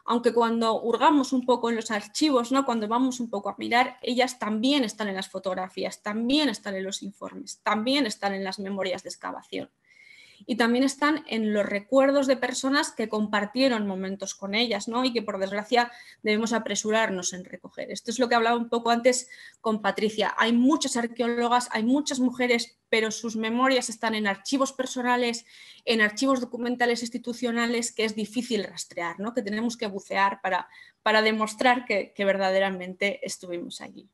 Aunque cuando hurgamos un poco en los archivos, ¿no? cuando vamos un poco a mirar, ellas también están en las fotografías, también están en los informes, también están en las memorias de excavación y también están en los recuerdos de personas que compartieron momentos con ellas ¿no? y que por desgracia debemos apresurarnos en recoger. Esto es lo que hablaba un poco antes con Patricia. Hay muchas arqueólogas, hay muchas mujeres, pero sus memorias están en archivos personales, en archivos documentales institucionales que es difícil rastrear, ¿no? que tenemos que bucear para, para demostrar que, que verdaderamente estuvimos allí.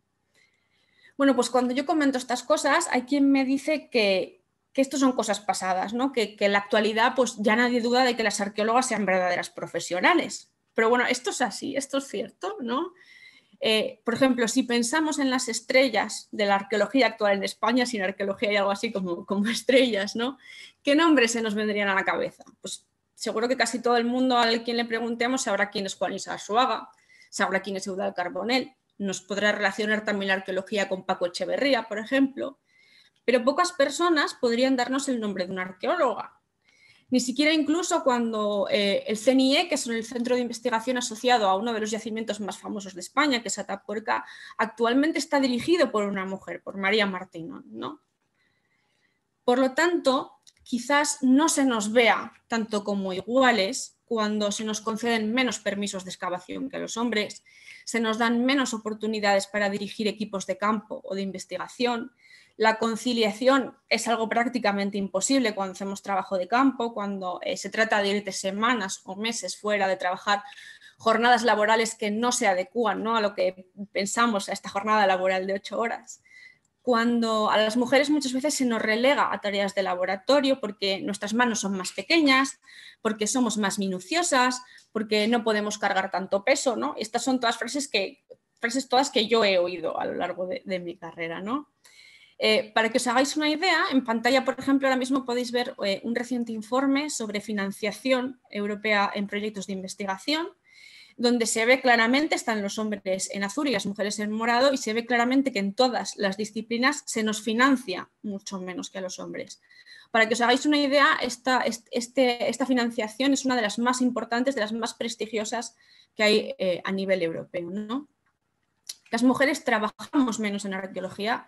Bueno, pues cuando yo comento estas cosas, hay quien me dice que, que esto son cosas pasadas, ¿no? que, en la actualidad pues ya nadie duda de que las arqueólogas sean verdaderas profesionales. Pero bueno, esto es así, esto es cierto, ¿no? Eh, por ejemplo, si pensamos en las estrellas de la arqueología actual en España, sin arqueología hay algo así como, estrellas, ¿Qué nombres se nos vendrían a la cabeza? Pues seguro que casi todo el mundo al quien le preguntemos sabrá quién es Juan Isa sabrá quién es Eudal Carbonell, nos podrá relacionar también la arqueología con Paco Echeverría, por ejemplo, pero pocas personas podrían darnos el nombre de una arqueóloga. Ni siquiera incluso cuando eh, el CNIE, que es el centro de investigación asociado a uno de los yacimientos más famosos de España, que es Atapuerca, actualmente está dirigido por una mujer, por María Martín. ¿no? Por lo tanto, quizás no se nos vea tanto como iguales, cuando se nos conceden menos permisos de excavación que a los hombres, se nos dan menos oportunidades para dirigir equipos de campo o de investigación, la conciliación es algo prácticamente imposible cuando hacemos trabajo de campo, cuando eh, se trata de ir de semanas o meses fuera de trabajar jornadas laborales que no se adecúan ¿no? a lo que pensamos a esta jornada laboral de ocho horas cuando a las mujeres muchas veces se nos relega a tareas de laboratorio porque nuestras manos son más pequeñas, porque somos más minuciosas, porque no podemos cargar tanto peso, ¿no? Estas son todas frases que frases todas que yo he oído a lo largo de, mi carrera, ¿no? Eh, para que os hagáis una idea, en pantalla, por ejemplo, ahora mismo podéis ver eh, un reciente informe sobre financiación europea en proyectos de investigación donde se ve claramente, están los hombres en azul y las mujeres en morado, y se ve claramente que en todas las disciplinas se nos financia mucho menos que a los hombres. Para que os hagáis una idea, esta, este, esta financiación es una de las más importantes, de las más prestigiosas que hay eh, a nivel europeo. ¿no? Las mujeres trabajamos menos en arqueología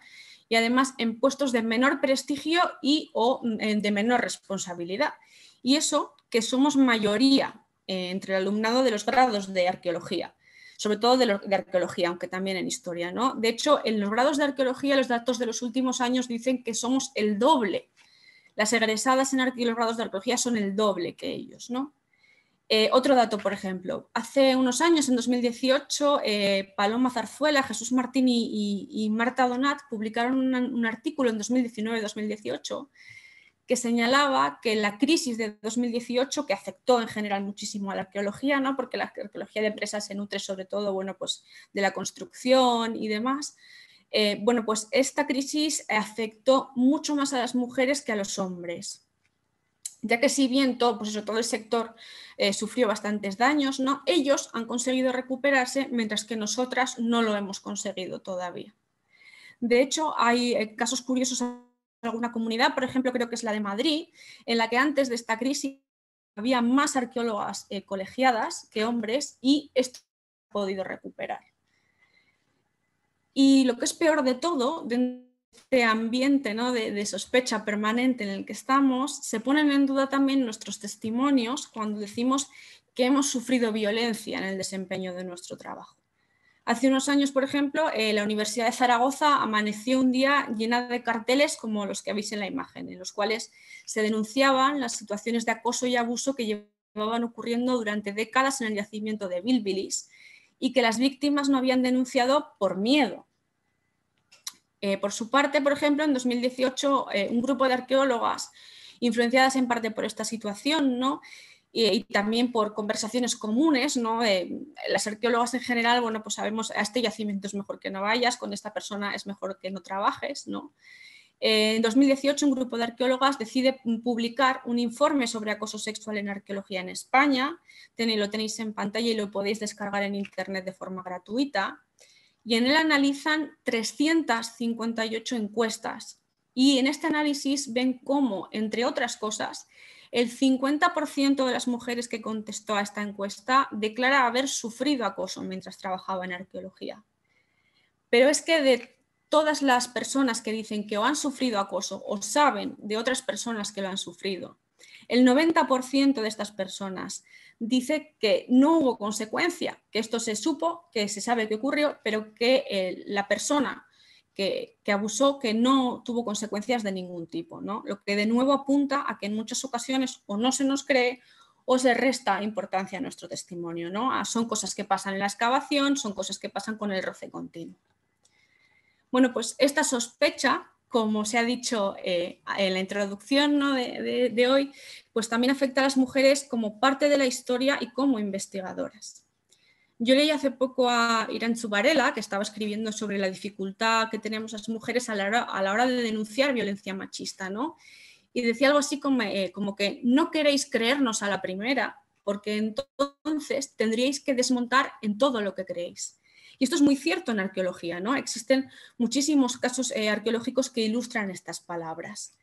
y además en puestos de menor prestigio y o de menor responsabilidad. Y eso que somos mayoría eh, entre el alumnado de los grados de arqueología, sobre todo de, arqueología, aunque también en historia. ¿no? De hecho, en los grados de arqueología los datos de los últimos años dicen que somos el doble. Las egresadas en los grados de arqueología son el doble que ellos. ¿no? Eh, otro dato, por ejemplo, hace unos años, en 2018, eh, Paloma Zarzuela, Jesús Martín y, Marta Donat publicaron un, un artículo en 2019-2018 que señalaba que la crisis de 2018, que afectó en general muchísimo a la arqueología, ¿no? porque la arqueología de empresas se nutre sobre todo bueno, pues, de la construcción y demás, eh, bueno, pues esta crisis afectó mucho más a las mujeres que a los hombres ya que si bien todo, pues todo el sector eh, sufrió bastantes daños, ¿no? ellos han conseguido recuperarse, mientras que nosotras no lo hemos conseguido todavía. De hecho, hay eh, casos curiosos alguna comunidad, por ejemplo, creo que es la de Madrid, en la que antes de esta crisis había más arqueólogas eh, colegiadas que hombres y esto ha podido recuperar. Y lo que es peor de todo, dentro de este ambiente ¿no? de sospecha permanente en el que estamos, se ponen en duda también nuestros testimonios cuando decimos que hemos sufrido violencia en el desempeño de nuestro trabajo. Hace unos años, por ejemplo, eh, la Universidad de Zaragoza amaneció un día llena de carteles como los que veis en la imagen, en los cuales se denunciaban las situaciones de acoso y abuso que llevaban ocurriendo durante décadas en el yacimiento de Bilbilis y que las víctimas no habían denunciado por miedo. Eh, por su parte, por ejemplo, en 2018, eh, un grupo de arqueólogas, influenciadas en parte por esta situación, ¿no? Eh, y, también por conversaciones comunes, eh, las arqueólogas en general, bueno, pues sabemos, a este yacimiento es mejor que no vayas, con esta persona es mejor que no trabajes, eh, en 2018 un grupo de arqueólogas decide publicar un informe sobre acoso sexual en arqueología en España. lo tenéis en pantalla y lo podéis descargar en internet de forma gratuita. Y en él analizan 358 encuestas y en este análisis ven cómo, entre otras cosas, el 50% de las mujeres que contestó a esta encuesta declara haber sufrido acoso mientras trabajaba en arqueología. Pero es que de todas las personas que dicen que o han sufrido acoso o saben de otras personas que lo han sufrido, el 90% de estas personas dice que no hubo consecuencia, que esto se supo, que se sabe que ocurrió, pero que eh, la persona que, abusó, que no tuvo consecuencias de ningún tipo, ¿no? Lo que de nuevo apunta a que en muchas ocasiones o no se nos cree o se resta importancia a nuestro testimonio, ¿no? Ah, son cosas que pasan en la excavación, son cosas que pasan con el roce continuo. Bueno, pues esta sospecha como se ha dicho eh, en la introducción de, de, hoy, pues también afecta a las mujeres como parte de la historia y como investigadoras. Yo leí hace poco a Irán Zubarela, que estaba escribiendo sobre la dificultad que tenemos las mujeres a la hora, de denunciar violencia machista, ¿no? Y decía algo así eh, como, que no queréis creernos a la primera, porque entonces tendríais que desmontar en todo lo que creéis. Y esto es muy cierto en arqueología, ¿no? Existen muchísimos casos eh, arqueológicos que ilustran estas palabras.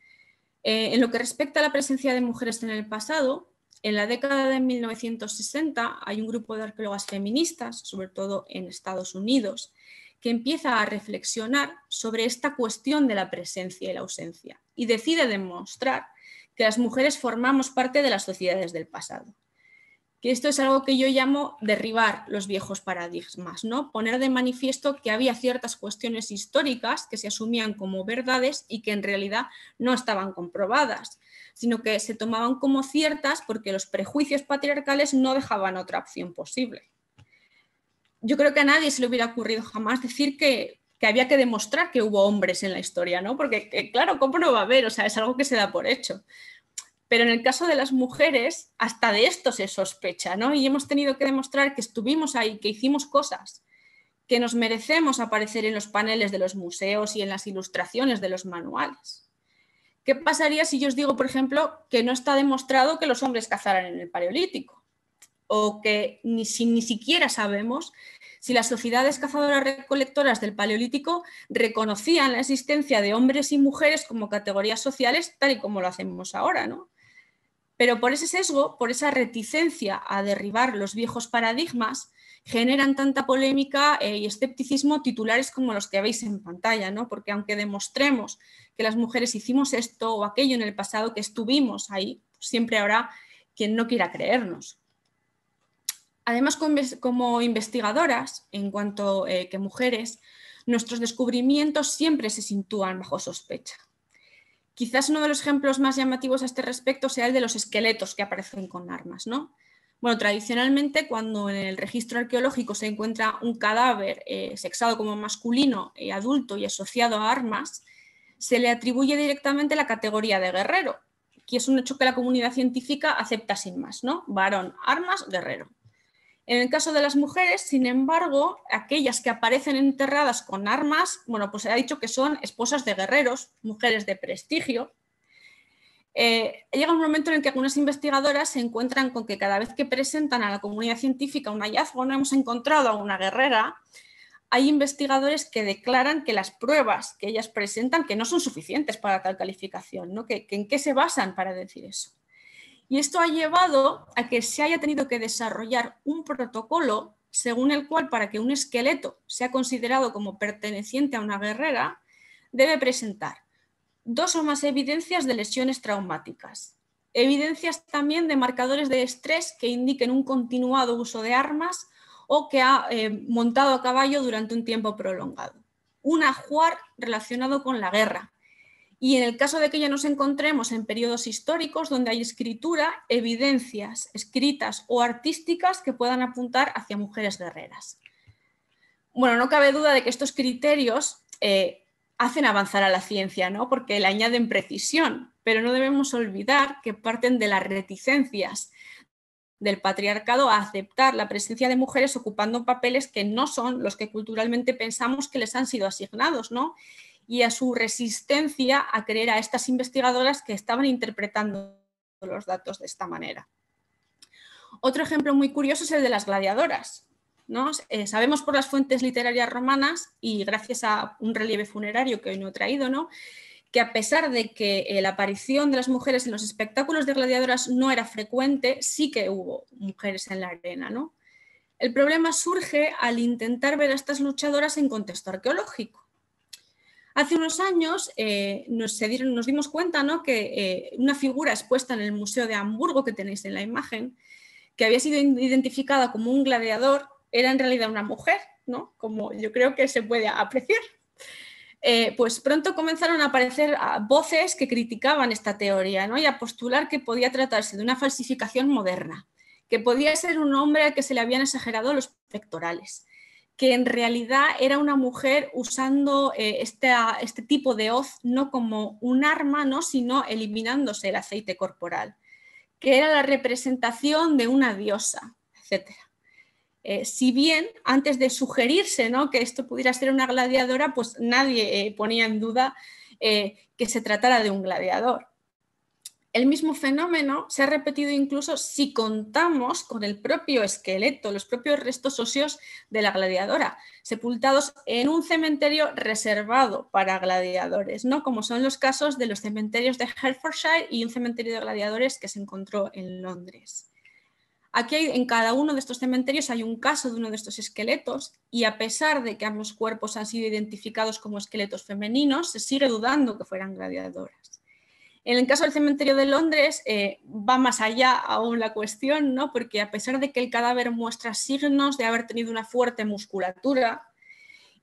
Eh, en lo que respecta a la presencia de mujeres en el pasado, en la década de 1960 hay un grupo de arqueólogas feministas, sobre todo en Estados Unidos, que empieza a reflexionar sobre esta cuestión de la presencia y la ausencia y decide demostrar que las mujeres formamos parte de las sociedades del pasado que esto es algo que yo llamo derribar los viejos paradigmas, ¿no? Poner de manifiesto que había ciertas cuestiones históricas que se asumían como verdades y que en realidad no estaban comprobadas, sino que se tomaban como ciertas porque los prejuicios patriarcales no dejaban otra opción posible. Yo creo que a nadie se le hubiera ocurrido jamás decir que, había que demostrar que hubo hombres en la historia, ¿no? Porque claro, ¿cómo no va a haber? O sea, es algo que se da por hecho pero en el caso de las mujeres, hasta de esto se sospecha, ¿no? Y hemos tenido que demostrar que estuvimos ahí, que hicimos cosas, que nos merecemos aparecer en los paneles de los museos y en las ilustraciones de los manuales. ¿Qué pasaría si yo os digo, por ejemplo, que no está demostrado que los hombres cazaran en el Paleolítico? O que ni, ni siquiera sabemos si las sociedades cazadoras recolectoras del Paleolítico reconocían la existencia de hombres y mujeres como categorías sociales, tal y como lo hacemos ahora, ¿no? Pero por ese sesgo, por esa reticencia a derribar los viejos paradigmas, generan tanta polémica eh, y escepticismo titulares como los que veis en pantalla, ¿no? Porque aunque demostremos que las mujeres hicimos esto o aquello en el pasado, que estuvimos ahí, siempre habrá quien no quiera creernos. Además, como investigadoras, en cuanto eh, que mujeres, nuestros descubrimientos siempre se sitúan bajo sospecha. Quizás uno de los ejemplos más llamativos a este respecto sea el de los esqueletos que aparecen con armas, ¿no? Bueno, tradicionalmente cuando en el registro arqueológico se encuentra un cadáver eh, sexado como masculino, y adulto y asociado a armas, se le atribuye directamente la categoría de guerrero, que es un hecho que la comunidad científica acepta sin más, ¿no? Varón, armas, guerrero. En el caso de las mujeres, sin embargo, aquellas que aparecen enterradas con armas, bueno, pues se ha dicho que son esposas de guerreros, mujeres de prestigio. Eh, llega un momento en el que algunas investigadoras se encuentran con que cada vez que presentan a la comunidad científica un hallazgo, no hemos encontrado a una guerrera, hay investigadores que declaran que las pruebas que ellas presentan que no son suficientes para tal calificación, ¿no? que en qué se basan para decir eso? Y esto ha llevado a que se haya tenido que desarrollar un protocolo según el cual para que un esqueleto sea considerado como perteneciente a una guerrera, debe presentar dos o más evidencias de lesiones traumáticas, evidencias también de marcadores de estrés que indiquen un continuado uso de armas o que ha eh, montado a caballo durante un tiempo prolongado, un ajuar relacionado con la guerra, y en el caso de que ya nos encontremos en periodos históricos donde hay escritura, evidencias escritas o artísticas que puedan apuntar hacia mujeres guerreras. Bueno, no cabe duda de que estos criterios eh, hacen avanzar a la ciencia, ¿no? porque le añaden precisión, pero no debemos olvidar que parten de las reticencias del patriarcado a aceptar la presencia de mujeres ocupando papeles que no son los que culturalmente pensamos que les han sido asignados, ¿no? y a su resistencia a creer a estas investigadoras que estaban interpretando los datos de esta manera. Otro ejemplo muy curioso es el de las gladiadoras. ¿no? Eh, sabemos por las fuentes literarias romanas y gracias a un relieve funerario que hoy no he traído, ¿no? que a pesar de que eh, la aparición de las mujeres en los espectáculos de gladiadoras no era frecuente, sí que hubo mujeres en la arena. ¿no? El problema surge al intentar ver a estas luchadoras en contexto arqueológico. Hace unos años eh, nos, dimos cuenta ¿no? que eh, una figura expuesta en el Museo de Hamburgo que tenéis en la imagen, que había sido identificada como un gladiador, era en realidad una mujer, ¿no? como yo creo que se puede apreciar. Eh, pues pronto comenzaron a aparecer ah, voces que criticaban esta teoría y a postular que podía tratarse de una falsificación moderna, que podía ser un hombre al que se le habían exagerado los pectorales que en realidad era una mujer usando eh, este, ah, este, tipo de hoz no como un arma, ¿no? sino eliminándose el aceite corporal, que era la representación de una diosa, etc. Eh, si bien antes de sugerirse ¿no? que esto pudiera ser una gladiadora, pues nadie eh, ponía en duda que se tratara de un gladiador el mismo fenómeno se ha repetido incluso si contamos con el propio esqueleto, los propios restos óseos de la gladiadora, sepultados en un cementerio reservado para gladiadores, ¿no? como son los casos de los cementerios de Hertfordshire y un cementerio de gladiadores que se encontró en Londres. Aquí en cada uno de estos cementerios hay un caso de uno de estos esqueletos y a pesar de que ambos cuerpos han sido identificados como esqueletos femeninos, se sigue dudando que fueran gladiadoras. En el caso del cementerio de Londres eh, va más allá aún la cuestión, ¿no? porque a pesar de que el cadáver muestra signos de haber tenido una fuerte musculatura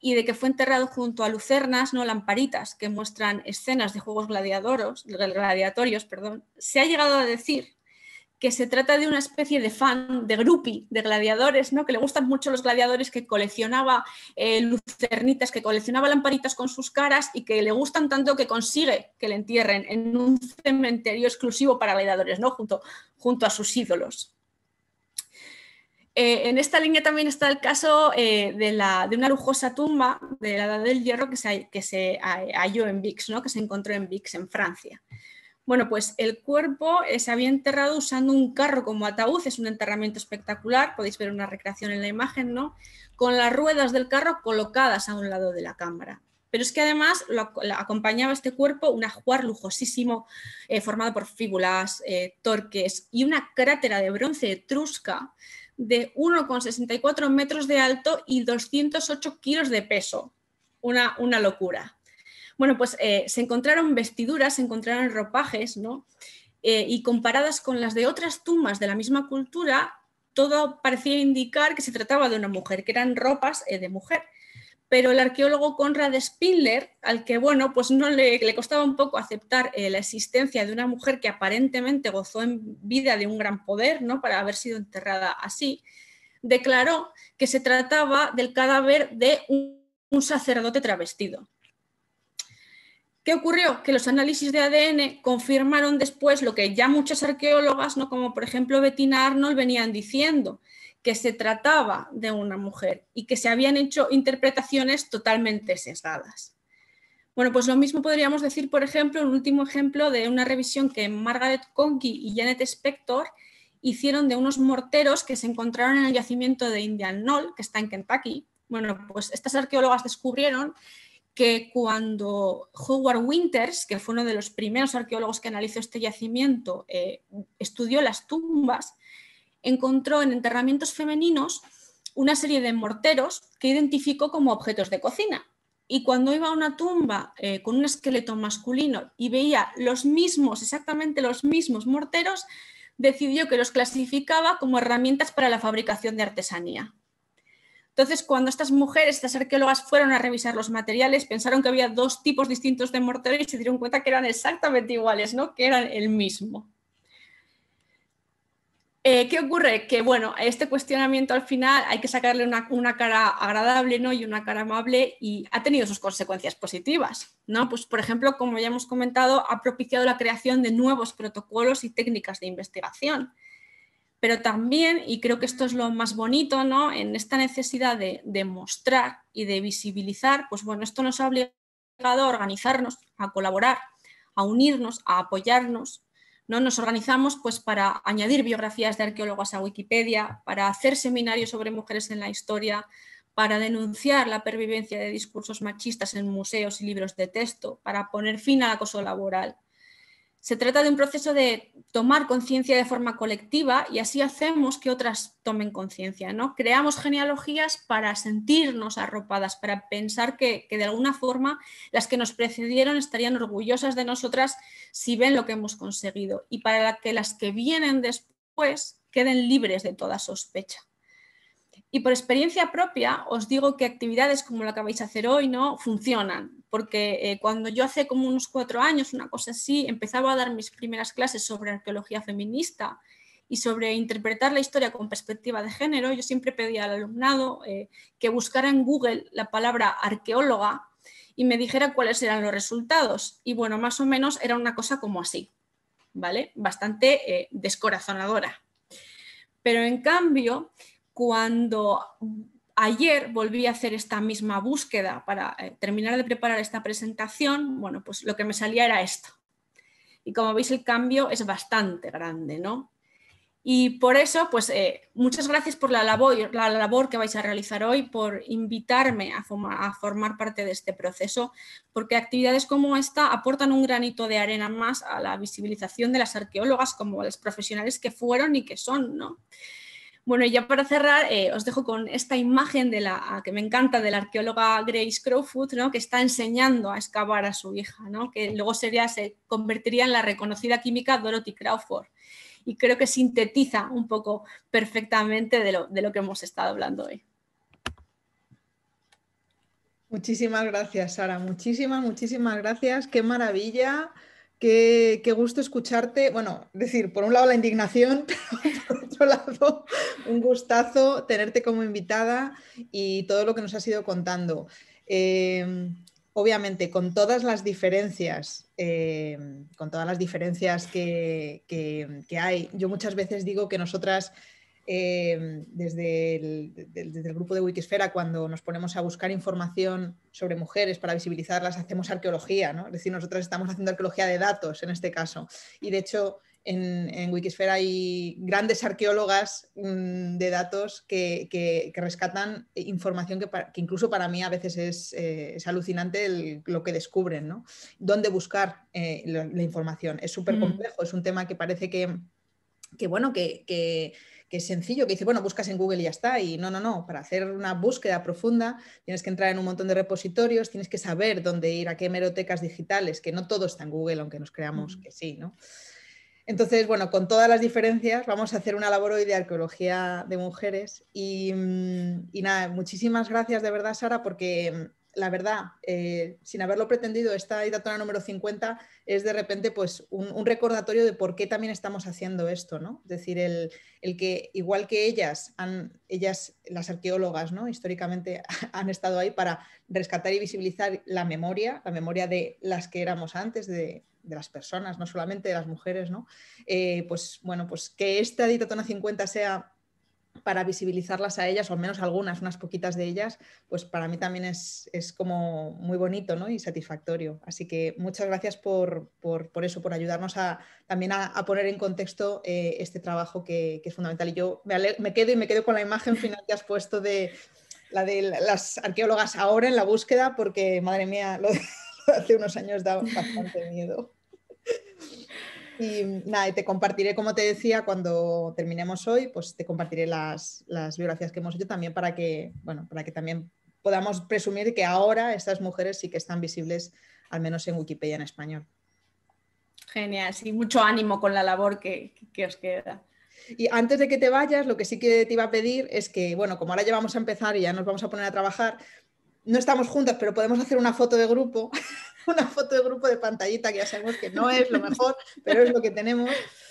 y de que fue enterrado junto a lucernas, no lamparitas, que muestran escenas de juegos gladiatorios, perdón, se ha llegado a decir que se trata de una especie de fan, de grupi, de gladiadores, que le gustan mucho los gladiadores, que coleccionaba eh, lucernitas, que coleccionaba lamparitas con sus caras y que le gustan tanto que consigue que le entierren en un cementerio exclusivo para gladiadores, ¿no? junto, a sus ídolos. Eh, en esta línea también está el caso eh, de, una lujosa tumba de la Edad del Hierro que se, que se halló en Vix, que se encontró en Vix, en Francia. Bueno, pues el cuerpo eh, se había enterrado usando un carro como ataúd, es un enterramiento espectacular, podéis ver una recreación en la imagen, ¿no? Con las ruedas del carro colocadas a un lado de la cámara. Pero es que además lo, acompañaba este cuerpo un ajuar lujosísimo eh, formado por fíbulas, eh, torques y una crátera de bronce etrusca de 1,64 metros de alto y 208 kilos de peso. una locura. Bueno, pues eh, se encontraron vestiduras, se encontraron ropajes, ¿no? Eh, y comparadas con las de otras tumbas de la misma cultura, todo parecía indicar que se trataba de una mujer, que eran ropas eh, de mujer. Pero el arqueólogo Conrad Spindler, al que bueno, pues no le, costaba un poco aceptar la existencia de una mujer que aparentemente gozó en vida de un gran poder, ¿no? Para haber sido enterrada así, declaró que se trataba del cadáver de un sacerdote travestido ocurrió? Que los análisis de ADN confirmaron después lo que ya muchos arqueólogas, ¿no? como por ejemplo Bettina Arnold, venían diciendo, que se trataba de una mujer y que se habían hecho interpretaciones totalmente sesgadas. Bueno, pues lo mismo podríamos decir, por ejemplo, un último ejemplo de una revisión que Margaret Conkey y Janet Spector hicieron de unos morteros que se encontraron en el yacimiento de Indian Knoll, que está en Kentucky. Bueno, pues estas arqueólogas descubrieron que cuando Howard Winters, que fue uno de los primeros arqueólogos que analizó este yacimiento, eh, estudió las tumbas, encontró en enterramientos femeninos una serie de morteros que identificó como objetos de cocina. Y cuando iba a una tumba eh, con un esqueleto masculino y veía los mismos, exactamente los mismos morteros, decidió que los clasificaba como herramientas para la fabricación de artesanía. Entonces, cuando estas mujeres, estas arqueólogas fueron a revisar los materiales, pensaron que había dos tipos distintos de mortero y se dieron cuenta que eran exactamente iguales, que eran el mismo. Eh, ¿Qué ocurre? Que bueno, este cuestionamiento al final hay que sacarle una, cara agradable ¿no? y una cara amable y ha tenido sus consecuencias positivas. Pues, por ejemplo, como ya hemos comentado, ha propiciado la creación de nuevos protocolos y técnicas de investigación pero también, y creo que esto es lo más bonito, en esta necesidad de, mostrar y de visibilizar, pues bueno, esto nos ha obligado a organizarnos, a colaborar, a unirnos, a apoyarnos. ¿no? Nos organizamos pues, para añadir biografías de arqueólogas a Wikipedia, para hacer seminarios sobre mujeres en la historia, para denunciar la pervivencia de discursos machistas en museos y libros de texto, para poner fin al acoso laboral. Se trata de un proceso de tomar conciencia de forma colectiva y así hacemos que otras tomen conciencia. ¿no? Creamos genealogías para sentirnos arropadas, para pensar que, que, de alguna forma las que nos precedieron estarían orgullosas de nosotras si ven lo que hemos conseguido y para que las que vienen después queden libres de toda sospecha. Y por experiencia propia os digo que actividades como la que vais a hacer hoy no funcionan, porque eh, cuando yo hace como unos cuatro años, una cosa así, empezaba a dar mis primeras clases sobre arqueología feminista y sobre interpretar la historia con perspectiva de género, yo siempre pedía al alumnado eh, que buscara en Google la palabra arqueóloga y me dijera cuáles eran los resultados. Y bueno, más o menos era una cosa como así, ¿vale? Bastante eh, descorazonadora. Pero en cambio, cuando ayer volví a hacer esta misma búsqueda para eh, terminar de preparar esta presentación, bueno, pues lo que me salía era esto. Y como veis el cambio es bastante grande, ¿no? Y por eso, pues eh, muchas gracias por la labor, la labor que vais a realizar hoy, por invitarme a, formar, a formar parte de este proceso, porque actividades como esta aportan un granito de arena más a la visibilización de las arqueólogas como las profesionales que fueron y que son, ¿no? Bueno, y ya para cerrar, eh, os dejo con esta imagen de la, ah, que me encanta de la arqueóloga Grace Crowfoot, ¿no? que está enseñando a excavar a su hija, ¿no? que luego sería, se convertiría en la reconocida química Dorothy Crawford. Y creo que sintetiza un poco perfectamente de lo, que hemos estado hablando hoy. Muchísimas gracias, Sara. Muchísimas, muchísimas gracias. Qué maravilla. Qué, qué, gusto escucharte. Bueno, decir, por un lado la indignación, [laughs] lado. Un gustazo tenerte como invitada y todo lo que nos has ido contando. Em, obviamente, con todas las diferencias, em, con todas las diferencias que, hay, yo muchas veces digo que nosotras. Em, desde, el, grupo de Wikisfera, cuando nos ponemos a buscar información sobre mujeres para visibilizarlas, hacemos arqueología, ¿no? Es decir, nosotras estamos haciendo arqueología de datos en este caso. Y de hecho, en, Wikisfera hay grandes arqueólogas mm, de datos que, rescatan información que, incluso para mí a veces es, eh, alucinante lo que descubren, ¿no? Dónde buscar eh, la, información. Es súper complejo, mm. es un tema que parece que, bueno, que, es sencillo, que dice, bueno, buscas en Google y ya está. Y no, no, no, para hacer una búsqueda profunda tienes que entrar en un montón de repositorios, tienes que saber dónde ir, a qué hemerotecas digitales, que no todo está en Google, aunque nos creamos mm. que sí, ¿no? Entonces, bueno, con todas las diferencias, vamos a hacer una labor hoy de arqueología de mujeres. Y, mm, nada, muchísimas gracias de verdad, Sara, porque mm, la verdad, eh, sin haberlo pretendido, esta idatona número 50 es de repente pues, un, recordatorio de por qué también estamos haciendo esto, ¿no? Es decir, el, el que igual que ellas, han, ellas, las arqueólogas, ¿no? Históricamente [laughs] han estado ahí para rescatar y visibilizar la memoria, la memoria de las que éramos antes, de, de las personas, no solamente de las mujeres, ¿no? Eh, pues bueno, pues que esta editatona 50 sea para visibilizarlas a ellas, o al menos algunas, unas poquitas de ellas, pues para mí también es, como muy bonito ¿no? y satisfactorio. Así que muchas gracias por, eso, por ayudarnos a, también a, poner en contexto eh, este trabajo que, es fundamental. Y yo me, quedo y me quedo con la imagen final que has puesto de la de las arqueólogas ahora en la búsqueda, porque madre mía, lo [laughs] hace unos años da bastante miedo. Y nada, te compartiré, como te decía, cuando terminemos hoy, pues te compartiré las, las biografías que hemos hecho también para que, bueno, para que también podamos presumir que ahora estas mujeres sí que están visibles, al menos en Wikipedia en español. Genial, sí, mucho ánimo con la labor que, que os queda. Y antes de que te vayas, lo que sí que te iba a pedir es que, bueno, como ahora ya vamos a empezar y ya nos vamos a poner a trabajar, no estamos juntas, pero podemos hacer una foto de grupo, [laughs] una foto de grupo de pantallita, que ya sabemos que no es lo mejor, pero es lo que tenemos.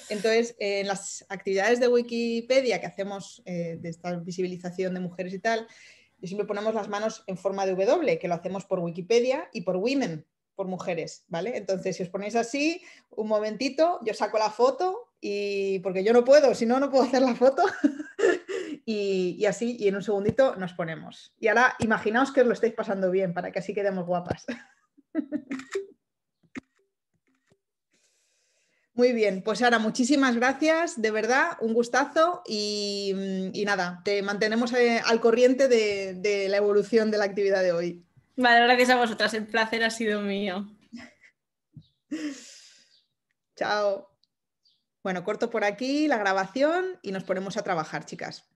Entonces, en las actividades de Wikipedia que hacemos eh, de esta visibilización de mujeres y tal, siempre ponemos las manos en forma de W, que lo hacemos por Wikipedia y por Women, por mujeres, ¿vale? Entonces, si os ponéis así, un momentito, yo saco la foto y porque yo no puedo, si no, no puedo hacer la foto. [laughs] Y, así, y en un segundito nos ponemos. Y ahora imaginaos que os lo estáis pasando bien para que así quedemos guapas. [laughs] Muy bien, pues ahora muchísimas gracias, de verdad, un gustazo y, nada, te mantenemos eh, al corriente de la evolución de la actividad de hoy. Vale, gracias a vosotras, el placer ha sido mío. [laughs] Chao. Bueno, corto por aquí la grabación y nos ponemos a trabajar, chicas.